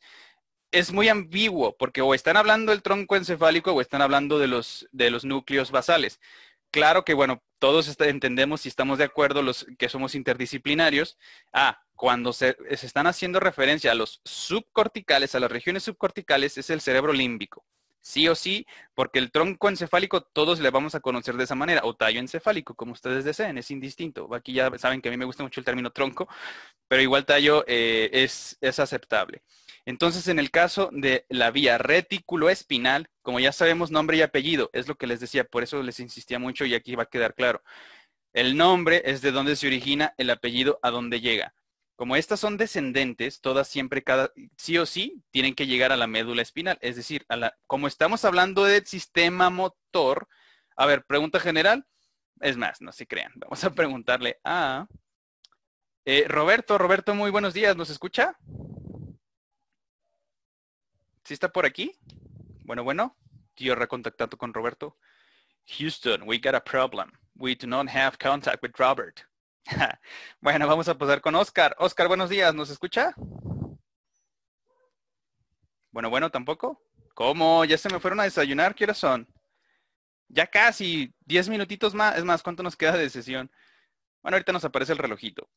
Es muy ambiguo porque o están hablando del tronco encefálico o están hablando de los, núcleos basales. Claro que, bueno, todos este, entendemos y estamos de acuerdo los que somos interdisciplinarios. Ah, cuando se están haciendo referencia a los subcorticales, a las regiones subcorticales, es el cerebro límbico sí o sí, porque el tronco encefálico todos le vamos a conocer de esa manera, o tallo encefálico, como ustedes deseen, es indistinto. Aquí ya saben que a mí me gusta mucho el término tronco, pero igual tallo eh, es, aceptable. Entonces, en el caso de la vía retículo-espinal, como ya sabemos nombre y apellido, es lo que les decía, por eso les insistía mucho y aquí va a quedar claro. El nombre es de donde se origina, el apellido a dónde llega. Como estas son descendentes, todas siempre cada, sí o sí, tienen que llegar a la médula espinal. Es decir, como estamos hablando del sistema motor, a ver, pregunta general. Es más, no se crean. Vamos a preguntarle a eh, Roberto. Roberto, muy buenos días. ¿Nos escucha? ¿Sí está por aquí? Bueno, bueno. Yo recontactado con Roberto. Houston, we got a problem. We do not have contact with Robert. Bueno, vamos a pasar con Oscar. Oscar, buenos días, ¿nos escucha? Bueno, bueno, tampoco. ¿Cómo? Ya se me fueron a desayunar, ¿qué son? Ya casi, diez minutitos más. Es más, ¿cuánto nos queda de sesión? Bueno, ahorita nos aparece el relojito.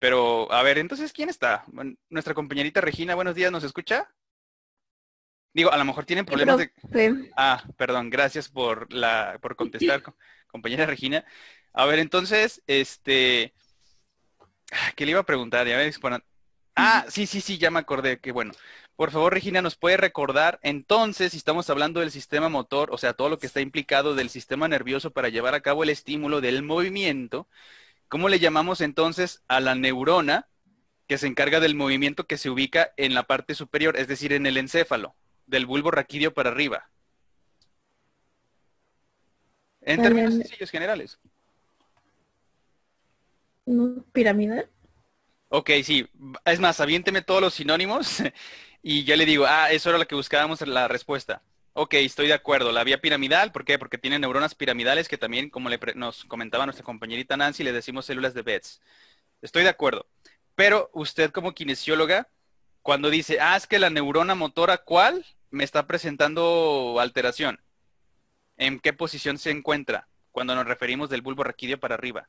Pero, a ver, entonces, ¿quién está? nuestra compañerita Regina, buenos días, ¿nos escucha? Digo, a lo mejor tienen problemas de... Ah, perdón, gracias por la por contestar, compañera Regina. A ver, entonces, este, ah, ¿qué le iba a preguntar? Ya ah, sí, sí, sí, ya me acordé, que bueno. Por favor, Regina, ¿nos puede recordar entonces, si estamos hablando del sistema motor, o sea, todo lo que está implicado del sistema nervioso para llevar a cabo el estímulo del movimiento, ¿cómo le llamamos entonces a la neurona que se encarga del movimiento que se ubica en la parte superior, es decir, en el encéfalo, del bulbo raquídeo para arriba? En términos sencillos generales. ¿Piramidal? Ok, sí. Es más, aviénteme todos los sinónimos y ya le digo, ah, eso era lo que buscábamos la respuesta. Ok, estoy de acuerdo. La vía piramidal, ¿por qué? Porque tiene neuronas piramidales que también, como le nos comentaba nuestra compañerita Nancy, le decimos células de BETS. Estoy de acuerdo. Pero usted como kinesióloga, cuando dice, ah, es que la neurona motora, ¿cuál? Me está presentando alteración. ¿En qué posición se encuentra? Cuando nos referimos del bulbo raquídeo para arriba.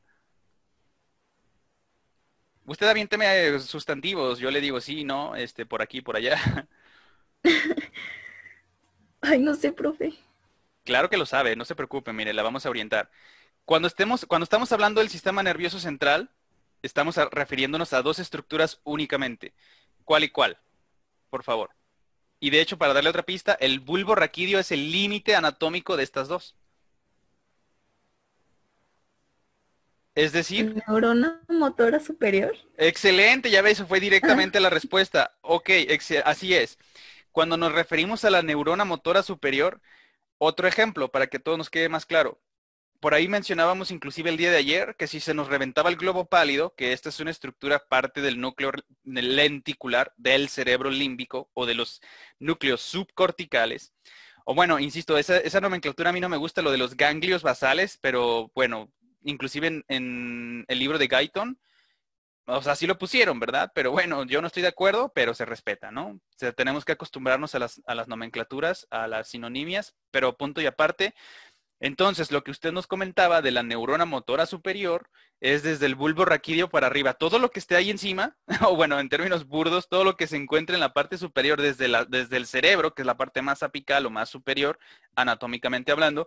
Usted aviénteme eh, sustantivos, yo le digo sí, no, este, por aquí, por allá. Ay, no sé, profe. Claro que lo sabe, no se preocupe, mire, la vamos a orientar. Cuando, estemos, cuando estamos hablando del sistema nervioso central, estamos refiriéndonos a dos estructuras únicamente. ¿Cuál y cuál? Por favor. Y de hecho, para darle otra pista, el bulbo raquídeo es el límite anatómico de estas dos. Es decir... Neurona motora superior. Excelente, ya ves, fue directamente ah. la respuesta. Ok, así es. Cuando nos referimos a la neurona motora superior, otro ejemplo para que todo nos quede más claro. Por ahí mencionábamos inclusive el día de ayer que si se nos reventaba el globo pálido, que esta es una estructura parte del núcleo lenticular del cerebro límbico o de los núcleos subcorticales. O bueno, insisto, esa nomenclatura a mí no me gusta, lo de los ganglios basales, pero bueno, inclusive en, el libro de Guyton, o sea, sí lo pusieron, ¿verdad? Pero bueno, yo no estoy de acuerdo, pero se respeta, ¿no? O sea, tenemos que acostumbrarnos a las, nomenclaturas, a las sinonimias, pero punto y aparte. Entonces, lo que usted nos comentaba de la neurona motora superior es desde el bulbo raquídeo para arriba. Todo lo que esté ahí encima, o bueno, en términos burdos, todo lo que se encuentra en la parte superior, desde, la, desde el cerebro, que es la parte más apical o más superior, anatómicamente hablando,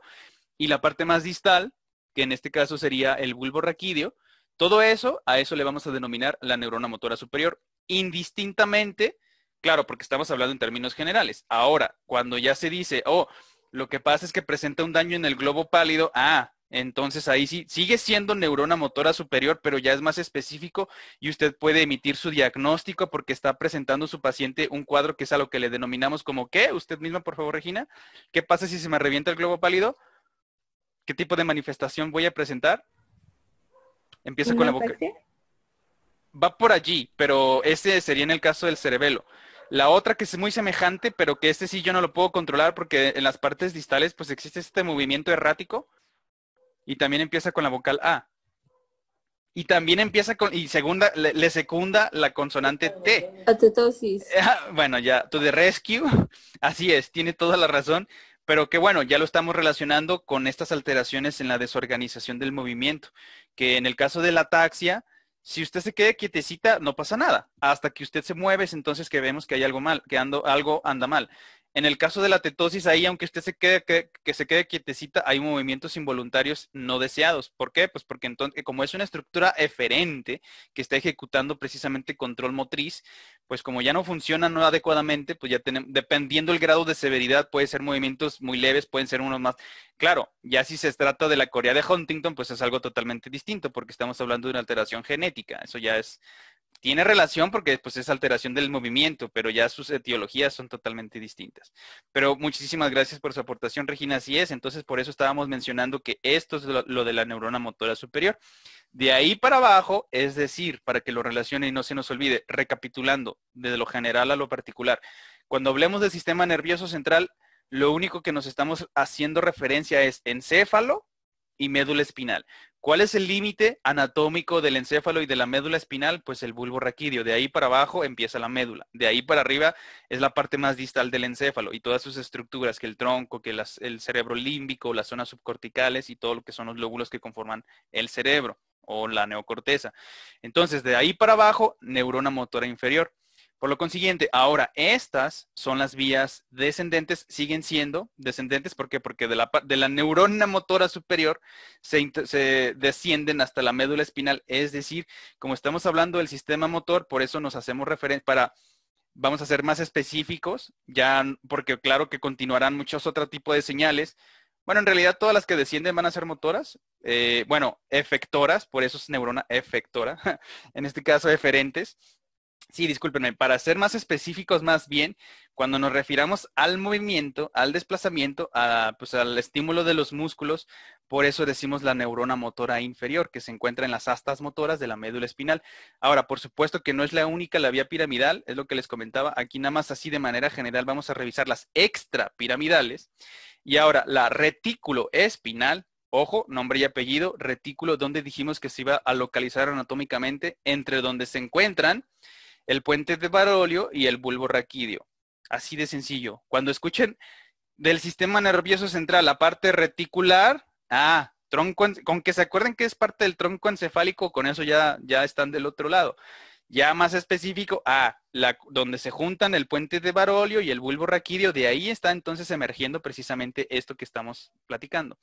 y la parte más distal, que en este caso sería el bulbo raquídeo. Todo eso, a eso le vamos a denominar la neurona motora superior, indistintamente, claro, porque estamos hablando en términos generales. Ahora, cuando ya se dice, oh, lo que pasa es que presenta un daño en el globo pálido, ah, entonces ahí sí, sigue siendo neurona motora superior, pero ya es más específico y usted puede emitir su diagnóstico porque está presentando su paciente un cuadro que es a lo que le denominamos como, ¿qué? Usted misma, por favor, Regina, ¿qué pasa si se me revienta el globo pálido? qué tipo de manifestación voy a presentar. Empieza con la boca. Va por allí, pero ese sería en el caso del cerebelo. La otra que es muy semejante, pero que este sí yo no lo puedo controlar porque en las partes distales pues existe este movimiento errático y también empieza con la vocal A. Y también empieza con, y segunda, le, secunda la consonante T. Atetosis. Bueno, ya, to de rescue. Así es, tiene toda la razón pero que bueno, ya lo estamos relacionando con estas alteraciones en la desorganización del movimiento, que en el caso de la taxia si usted se queda quietecita, no pasa nada. Hasta que usted se mueve, es entonces que vemos que hay algo mal, que ando, algo anda mal. En el caso de la tetosis, ahí, aunque usted se quede, que, se quede quietecita, hay movimientos involuntarios no deseados. ¿Por qué? Pues porque como es una estructura eferente que está ejecutando precisamente control motriz, pues como ya no funciona no adecuadamente, pues ya tenemos, dependiendo el grado de severidad, puede ser movimientos muy leves, pueden ser unos más. Claro, ya si se trata de la Corea de Huntington, pues es algo totalmente distinto, porque estamos hablando de una alteración genética. Eso ya es tiene relación porque después pues, es alteración del movimiento, pero ya sus etiologías son totalmente distintas. Pero muchísimas gracias por su aportación, Regina. Así es. Entonces, por eso estábamos mencionando que esto es lo, de la neurona motora superior. De ahí para abajo, es decir, para que lo relacione y no se nos olvide, recapitulando desde lo general a lo particular. Cuando hablemos del sistema nervioso central, lo único que nos estamos haciendo referencia es encéfalo, y médula espinal. ¿Cuál es el límite anatómico del encéfalo y de la médula espinal? Pues el bulbo raquídeo. De ahí para abajo empieza la médula. De ahí para arriba es la parte más distal del encéfalo y todas sus estructuras, que el tronco, que las, el cerebro límbico, las zonas subcorticales y todo lo que son los lóbulos que conforman el cerebro o la neocorteza. Entonces, de ahí para abajo, neurona motora inferior. Por lo consiguiente, ahora estas son las vías descendentes, siguen siendo descendentes, ¿por qué? Porque de la, de la neurona motora superior se, descienden hasta la médula espinal, es decir, como estamos hablando del sistema motor, por eso nos hacemos referencia, para, vamos a ser más específicos, ya, porque claro que continuarán muchos otros tipos de señales, bueno, en realidad todas las que descienden van a ser motoras. Eh, bueno, efectoras, por eso es neurona efectora. en este caso, eferentes. Sí, discúlpenme, para ser más específicos más bien, cuando nos refiramos al movimiento, al desplazamiento, a, pues, al estímulo de los músculos, por eso decimos la neurona motora inferior, que se encuentra en las astas motoras de la médula espinal. Ahora, por supuesto que no es la única la vía piramidal, es lo que les comentaba, aquí nada más así de manera general vamos a revisar las extrapiramidales. Y ahora, la retículo espinal, ojo, nombre y apellido, retículo, donde dijimos que se iba a localizar anatómicamente, entre donde se encuentran el puente de Barolio y el bulbo raquídeo. Así de sencillo. Cuando escuchen del sistema nervioso central, la parte reticular, ah, tronco, con que se acuerden que es parte del tronco encefálico, con eso ya, ya están del otro lado. Ya más específico, ah, la, donde se juntan el puente de Barolio y el bulbo raquídeo, de ahí está entonces emergiendo precisamente esto que estamos platicando.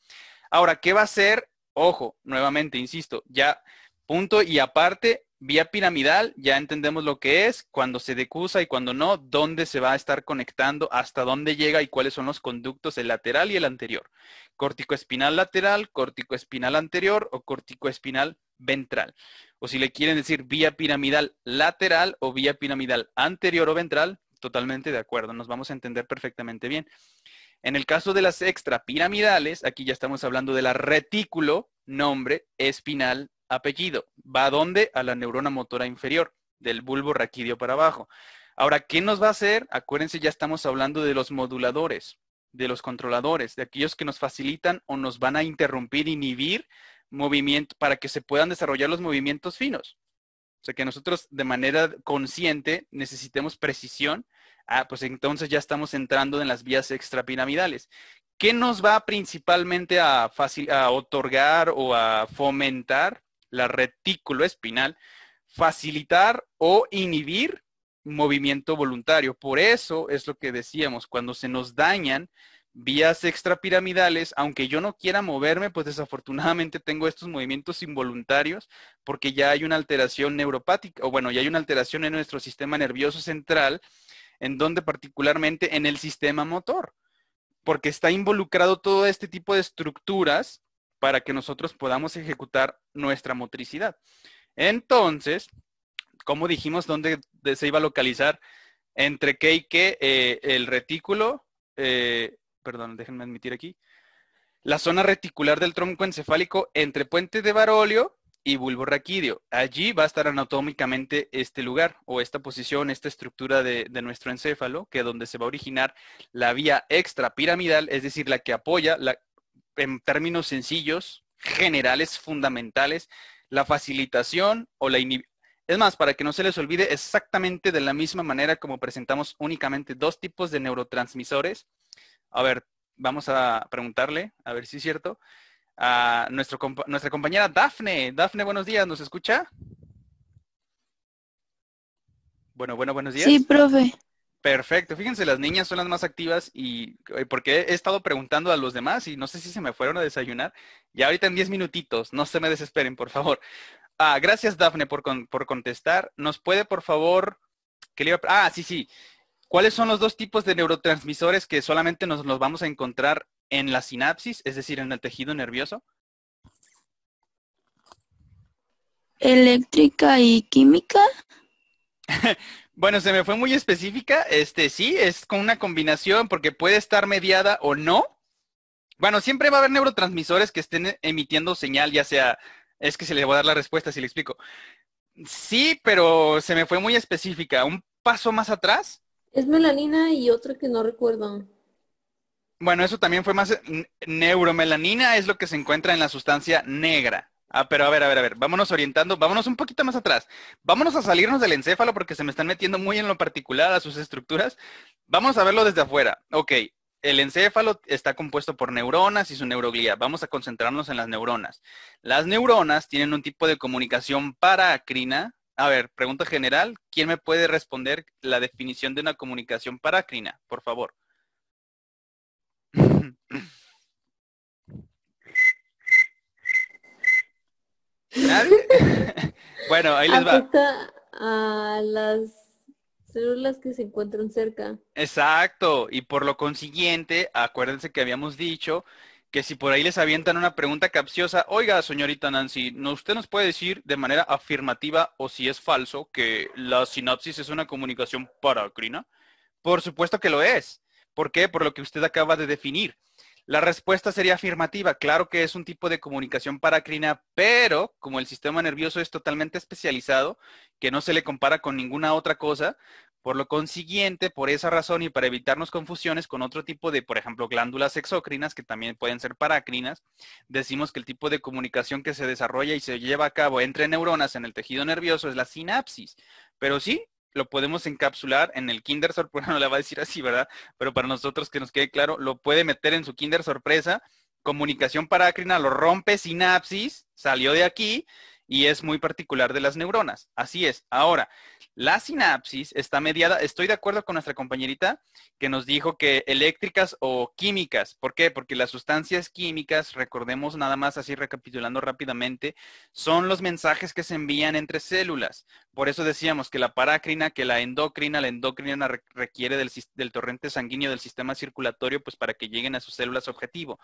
Ahora, ¿qué va a ser? Ojo, nuevamente, insisto, ya Punto. Y aparte, vía piramidal, ya entendemos lo que es, cuando se decusa y cuando no, dónde se va a estar conectando, hasta dónde llega y cuáles son los conductos, el lateral y el anterior. espinal lateral, corticoespinal anterior o corticoespinal ventral. O si le quieren decir vía piramidal lateral o vía piramidal anterior o ventral, totalmente de acuerdo, nos vamos a entender perfectamente bien. En el caso de las extrapiramidales, aquí ya estamos hablando de la retículo, nombre, espinal apellido. ¿Va a dónde? A la neurona motora inferior, del bulbo raquídeo para abajo. Ahora, ¿qué nos va a hacer? Acuérdense, ya estamos hablando de los moduladores, de los controladores, de aquellos que nos facilitan o nos van a interrumpir, inhibir movimiento para que se puedan desarrollar los movimientos finos. O sea, que nosotros de manera consciente necesitemos precisión. Ah, pues entonces ya estamos entrando en las vías extrapiramidales. ¿Qué nos va principalmente a, a otorgar o a fomentar la retículo espinal, facilitar o inhibir movimiento voluntario. Por eso es lo que decíamos, cuando se nos dañan vías extrapiramidales, aunque yo no quiera moverme, pues desafortunadamente tengo estos movimientos involuntarios porque ya hay una alteración neuropática, o bueno, ya hay una alteración en nuestro sistema nervioso central, en donde particularmente en el sistema motor, porque está involucrado todo este tipo de estructuras para que nosotros podamos ejecutar nuestra motricidad. Entonces, como dijimos, dónde se iba a localizar entre qué y qué eh, el retículo, eh, perdón, déjenme admitir aquí, la zona reticular del tronco encefálico entre puente de baróleo y bulbo raquídeo. Allí va a estar anatómicamente este lugar o esta posición, esta estructura de, de nuestro encéfalo, que es donde se va a originar la vía extrapiramidal, es decir, la que apoya la, en términos sencillos, generales, fundamentales, la facilitación o la inhibición. Es más, para que no se les olvide, exactamente de la misma manera como presentamos únicamente dos tipos de neurotransmisores. A ver, vamos a preguntarle, a ver si es cierto. A nuestro, nuestra compañera Dafne. Dafne, buenos días, ¿nos escucha? Bueno, bueno, buenos días. Sí, profe. Perfecto, fíjense, las niñas son las más activas y eh, porque he estado preguntando a los demás y no sé si se me fueron a desayunar. Ya ahorita en 10 minutitos, no se me desesperen, por favor. Ah, gracias Dafne por, contestar. ¿Nos puede, por favor, que le Ah, sí, sí. ¿Cuáles son los dos tipos de neurotransmisores que solamente nos los vamos a encontrar en la sinapsis, es decir, en el tejido nervioso? Eléctrica y química. Bueno, se me fue muy específica. Este sí, es con una combinación porque puede estar mediada o no. Bueno, siempre va a haber neurotransmisores que estén emitiendo señal, ya sea, es que se le va a dar la respuesta si le explico. Sí, pero se me fue muy específica. Un paso más atrás. Es melanina y otro que no recuerdo. Bueno, eso también fue más neuromelanina, es lo que se encuentra en la sustancia negra. Ah, pero a ver, a ver, a ver, vámonos orientando, vámonos un poquito más atrás. Vámonos a salirnos del encéfalo porque se me están metiendo muy en lo particular a sus estructuras. Vamos a verlo desde afuera. Ok, el encéfalo está compuesto por neuronas y su neuroglía. Vamos a concentrarnos en las neuronas. Las neuronas tienen un tipo de comunicación paracrina. A ver, pregunta general, ¿quién me puede responder la definición de una comunicación paracrina, por favor? bueno, ahí les va. a las células que se encuentran cerca. Exacto, y por lo consiguiente, acuérdense que habíamos dicho que si por ahí les avientan una pregunta capciosa, oiga, señorita Nancy, ¿no, ¿usted nos puede decir de manera afirmativa o si es falso que la sinapsis es una comunicación paracrina? Por supuesto que lo es. ¿Por qué? Por lo que usted acaba de definir. La respuesta sería afirmativa. Claro que es un tipo de comunicación paracrina, pero como el sistema nervioso es totalmente especializado, que no se le compara con ninguna otra cosa, por lo consiguiente, por esa razón y para evitarnos confusiones con otro tipo de, por ejemplo, glándulas exócrinas, que también pueden ser paracrinas, decimos que el tipo de comunicación que se desarrolla y se lleva a cabo entre neuronas en el tejido nervioso es la sinapsis. Pero sí, lo podemos encapsular en el Kinder Sorpresa, no le va a decir así, ¿verdad? Pero para nosotros que nos quede claro, lo puede meter en su Kinder Sorpresa, comunicación parácrina, lo rompe, sinapsis, salió de aquí y es muy particular de las neuronas. Así es. Ahora, la sinapsis está mediada, estoy de acuerdo con nuestra compañerita que nos dijo que eléctricas o químicas. ¿Por qué? Porque las sustancias químicas, recordemos nada más así recapitulando rápidamente, son los mensajes que se envían entre células. Por eso decíamos que la parácrina, que la endocrina, la endocrina requiere del, torrente sanguíneo del sistema circulatorio, pues para que lleguen a sus células objetivo.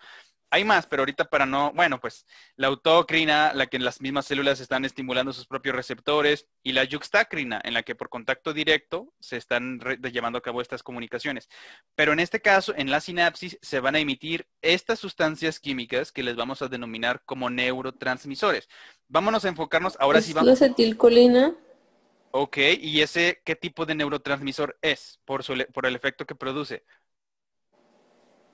Hay más, pero ahorita para no, bueno, pues la autocrina, la que en las mismas células están estimulando sus propios receptores y la yuxtacrina, en la que por contacto directo se están llevando a cabo estas comunicaciones. Pero en este caso, en la sinapsis se van a emitir estas sustancias químicas que les vamos a denominar como neurotransmisores. Vámonos a enfocarnos ahora si sí vamos. acetilcolina. Ok, ¿y ese qué tipo de neurotransmisor es por, por el efecto que produce?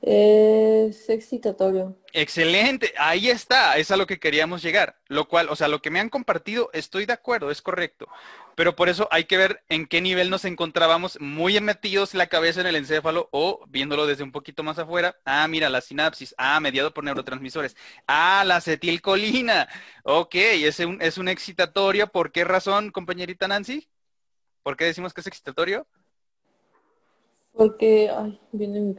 Es excitatorio. Excelente, ahí está, es a lo que queríamos llegar, lo cual, o sea, lo que me han compartido, estoy de acuerdo, es correcto, pero por eso hay que ver en qué nivel nos encontrábamos muy metidos la cabeza en el encéfalo o viéndolo desde un poquito más afuera, ah, mira, la sinapsis, ah, mediado por neurotransmisores, ah, la acetilcolina, ok, es un, es un excitatorio, ¿por qué razón, compañerita Nancy? ¿Por qué decimos que es excitatorio? Porque, ay, viene mi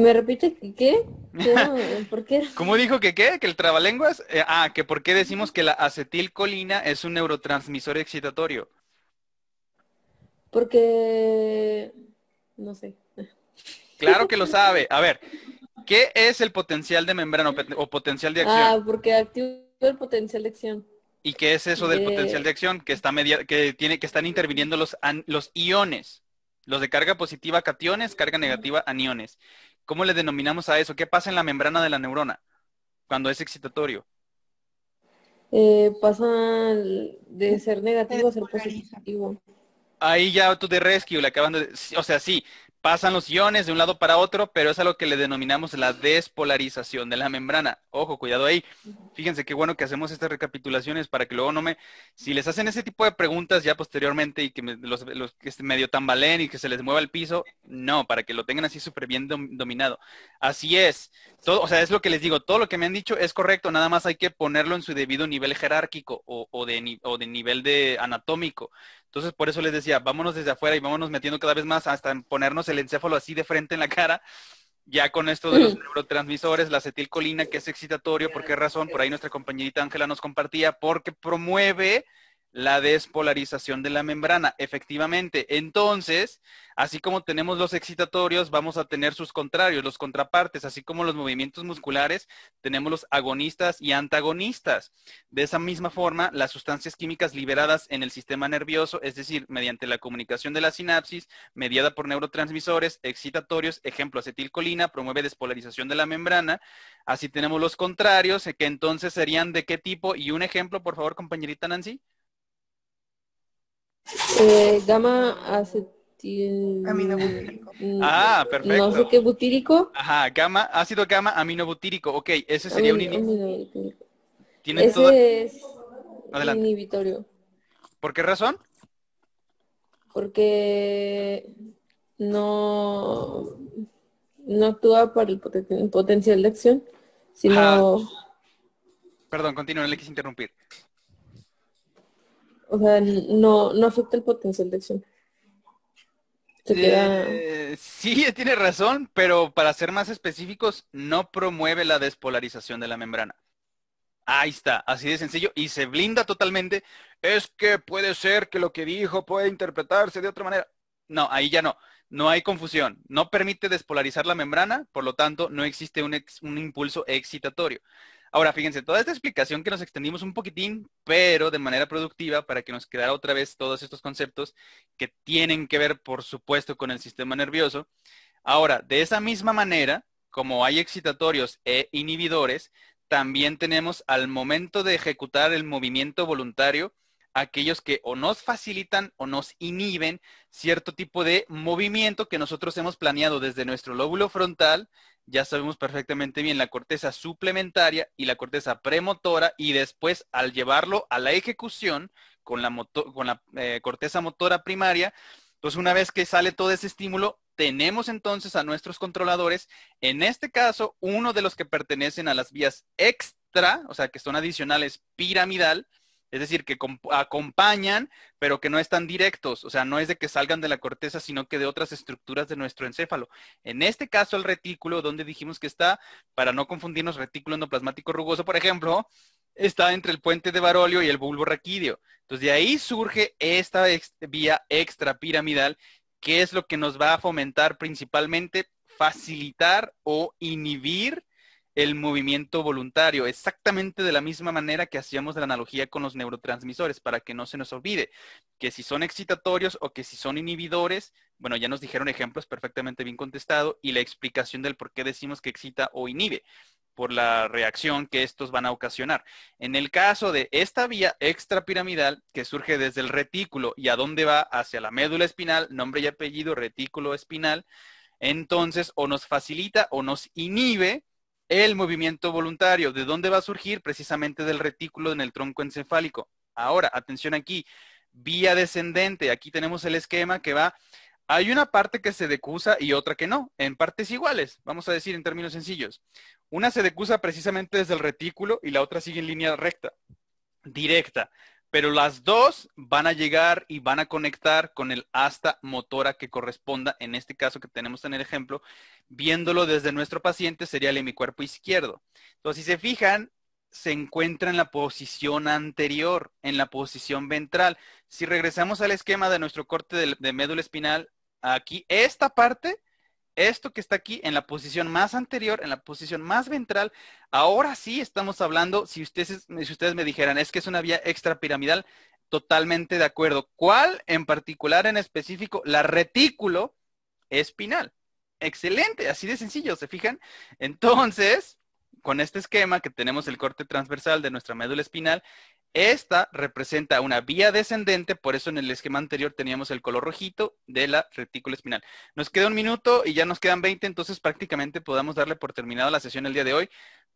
¿Me repite que qué? ¿Qué? ¿Por ¿Cómo dijo que qué? ¿Que el trabalenguas? Eh, ah, que por qué decimos que la acetilcolina es un neurotransmisor excitatorio. Porque... no sé. Claro que lo sabe. A ver, ¿qué es el potencial de membrana o potencial de ah, acción? Ah, porque activa el potencial de acción. ¿Y qué es eso del potencial de acción? Que está media... que tiene, que están interviniendo los, los iones. Los de carga positiva cationes, carga negativa aniones. ¿Cómo le denominamos a eso? ¿Qué pasa en la membrana de la neurona cuando es excitatorio? Eh, pasa de ser negativo a ser positivo. Ahí ya tú de rescue le acaban de... O sea, sí, pasan los iones de un lado para otro, pero es a lo que le denominamos la despolarización de la membrana. Ojo, cuidado ahí. Fíjense qué bueno que hacemos estas recapitulaciones para que luego no me... Si les hacen ese tipo de preguntas ya posteriormente y que los, medio tambaleen y que se les mueva el piso, no, para que lo tengan así súper bien dominado. Así es. Todo, o sea, es lo que les digo. Todo lo que me han dicho es correcto. Nada más hay que ponerlo en su debido nivel jerárquico o, de, o de nivel de anatómico. Entonces, por eso les decía, vámonos desde afuera y vámonos metiendo cada vez más hasta ponernos el encéfalo así de frente en la cara. Ya con esto de los neurotransmisores, la acetilcolina, que es excitatorio, ¿por qué razón? Por ahí nuestra compañerita Ángela nos compartía, porque promueve la despolarización de la membrana. Efectivamente, entonces, así como tenemos los excitatorios, vamos a tener sus contrarios, los contrapartes, así como los movimientos musculares, tenemos los agonistas y antagonistas. De esa misma forma, las sustancias químicas liberadas en el sistema nervioso, es decir, mediante la comunicación de la sinapsis, mediada por neurotransmisores, excitatorios, ejemplo, acetilcolina, promueve despolarización de la membrana. Así tenemos los contrarios, que entonces serían de qué tipo. Y un ejemplo, por favor, compañerita Nancy. Eh, gama gamma acetil... Aminobutírico. Ah, perfecto. Mm, no sé qué butírico. Ajá, gama ácido gamma aminobutírico. Ok, ese sería un inhibidor. ese es inhibitorio. ¿Por qué razón? Porque no, no actúa para el potencial de acción, sino... Perdón, continúa, le quise interrumpir. O sea, no, no afecta el potencial de acción. Eh, sí, tiene razón, pero para ser más específicos, no promueve la despolarización de la membrana. Ahí está, así de sencillo, y se blinda totalmente. Es que puede ser que lo que dijo puede interpretarse de otra manera. No, ahí ya no. No hay confusión. No permite despolarizar la membrana, por lo tanto, no existe un, un impulso excitatorio. Ahora, fíjense, toda esta explicación que nos extendimos un poquitín, pero de manera productiva, para que nos quedara otra vez todos estos conceptos que tienen que ver, por supuesto, con el sistema nervioso. Ahora, de esa misma manera, como hay excitatorios e inhibidores, también tenemos al momento de ejecutar el movimiento voluntario, aquellos que o nos facilitan o nos inhiben cierto tipo de movimiento que nosotros hemos planeado desde nuestro lóbulo frontal. Ya sabemos perfectamente bien la corteza suplementaria y la corteza premotora y después al llevarlo a la ejecución con la, con la eh, corteza motora primaria, pues una vez que sale todo ese estímulo, tenemos entonces a nuestros controladores, en este caso uno de los que pertenecen a las vías extra, o sea que son adicionales piramidal, es decir, que acompañan, pero que no están directos. O sea, no es de que salgan de la corteza, sino que de otras estructuras de nuestro encéfalo. En este caso, el retículo, donde dijimos que está, para no confundirnos, retículo endoplasmático rugoso, por ejemplo, está entre el puente de varolio y el bulbo raquídeo. Entonces, de ahí surge esta vía extrapiramidal, que es lo que nos va a fomentar principalmente facilitar o inhibir el movimiento voluntario, exactamente de la misma manera que hacíamos la analogía con los neurotransmisores, para que no se nos olvide que si son excitatorios o que si son inhibidores, bueno, ya nos dijeron ejemplos perfectamente bien contestado y la explicación del por qué decimos que excita o inhibe por la reacción que estos van a ocasionar. En el caso de esta vía extrapiramidal que surge desde el retículo y a dónde va hacia la médula espinal, nombre y apellido, retículo espinal, entonces o nos facilita o nos inhibe el movimiento voluntario, ¿de dónde va a surgir? Precisamente del retículo en el tronco encefálico. Ahora, atención aquí, vía descendente, aquí tenemos el esquema que va, hay una parte que se decusa y otra que no, en partes iguales, vamos a decir en términos sencillos. Una se decusa precisamente desde el retículo y la otra sigue en línea recta, directa pero las dos van a llegar y van a conectar con el asta motora que corresponda, en este caso que tenemos en el ejemplo, viéndolo desde nuestro paciente sería el hemicuerpo izquierdo. Entonces, si se fijan, se encuentra en la posición anterior, en la posición ventral. Si regresamos al esquema de nuestro corte de médula espinal, aquí esta parte esto que está aquí en la posición más anterior, en la posición más ventral, ahora sí estamos hablando, si ustedes, me dijeran, es que es una vía extrapiramidal, totalmente de acuerdo. ¿Cuál en particular, en específico? La retículo espinal. Excelente, así de sencillo, ¿se fijan? Entonces, con este esquema que tenemos el corte transversal de nuestra médula espinal esta representa una vía descendente, por eso en el esquema anterior teníamos el color rojito de la retícula espinal. Nos queda un minuto y ya nos quedan 20, entonces prácticamente podamos darle por terminada la sesión el día de hoy.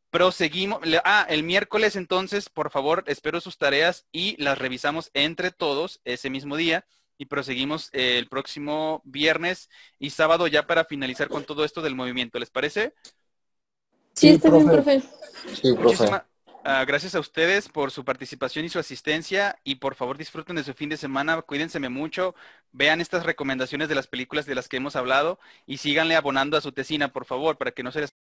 Proseguimos. Ah, el miércoles entonces, por favor, espero sus tareas y las revisamos entre todos ese mismo día y proseguimos eh, el próximo viernes y sábado ya para finalizar con todo esto del movimiento. ¿Les parece? Sí, está bien, profe. Sí, profe. Ah, gracias a ustedes por su participación y su asistencia y por favor disfruten de su fin de semana, cuídense mucho, vean estas recomendaciones de las películas de las que hemos hablado y síganle abonando a su tesina, por favor, para que no se les...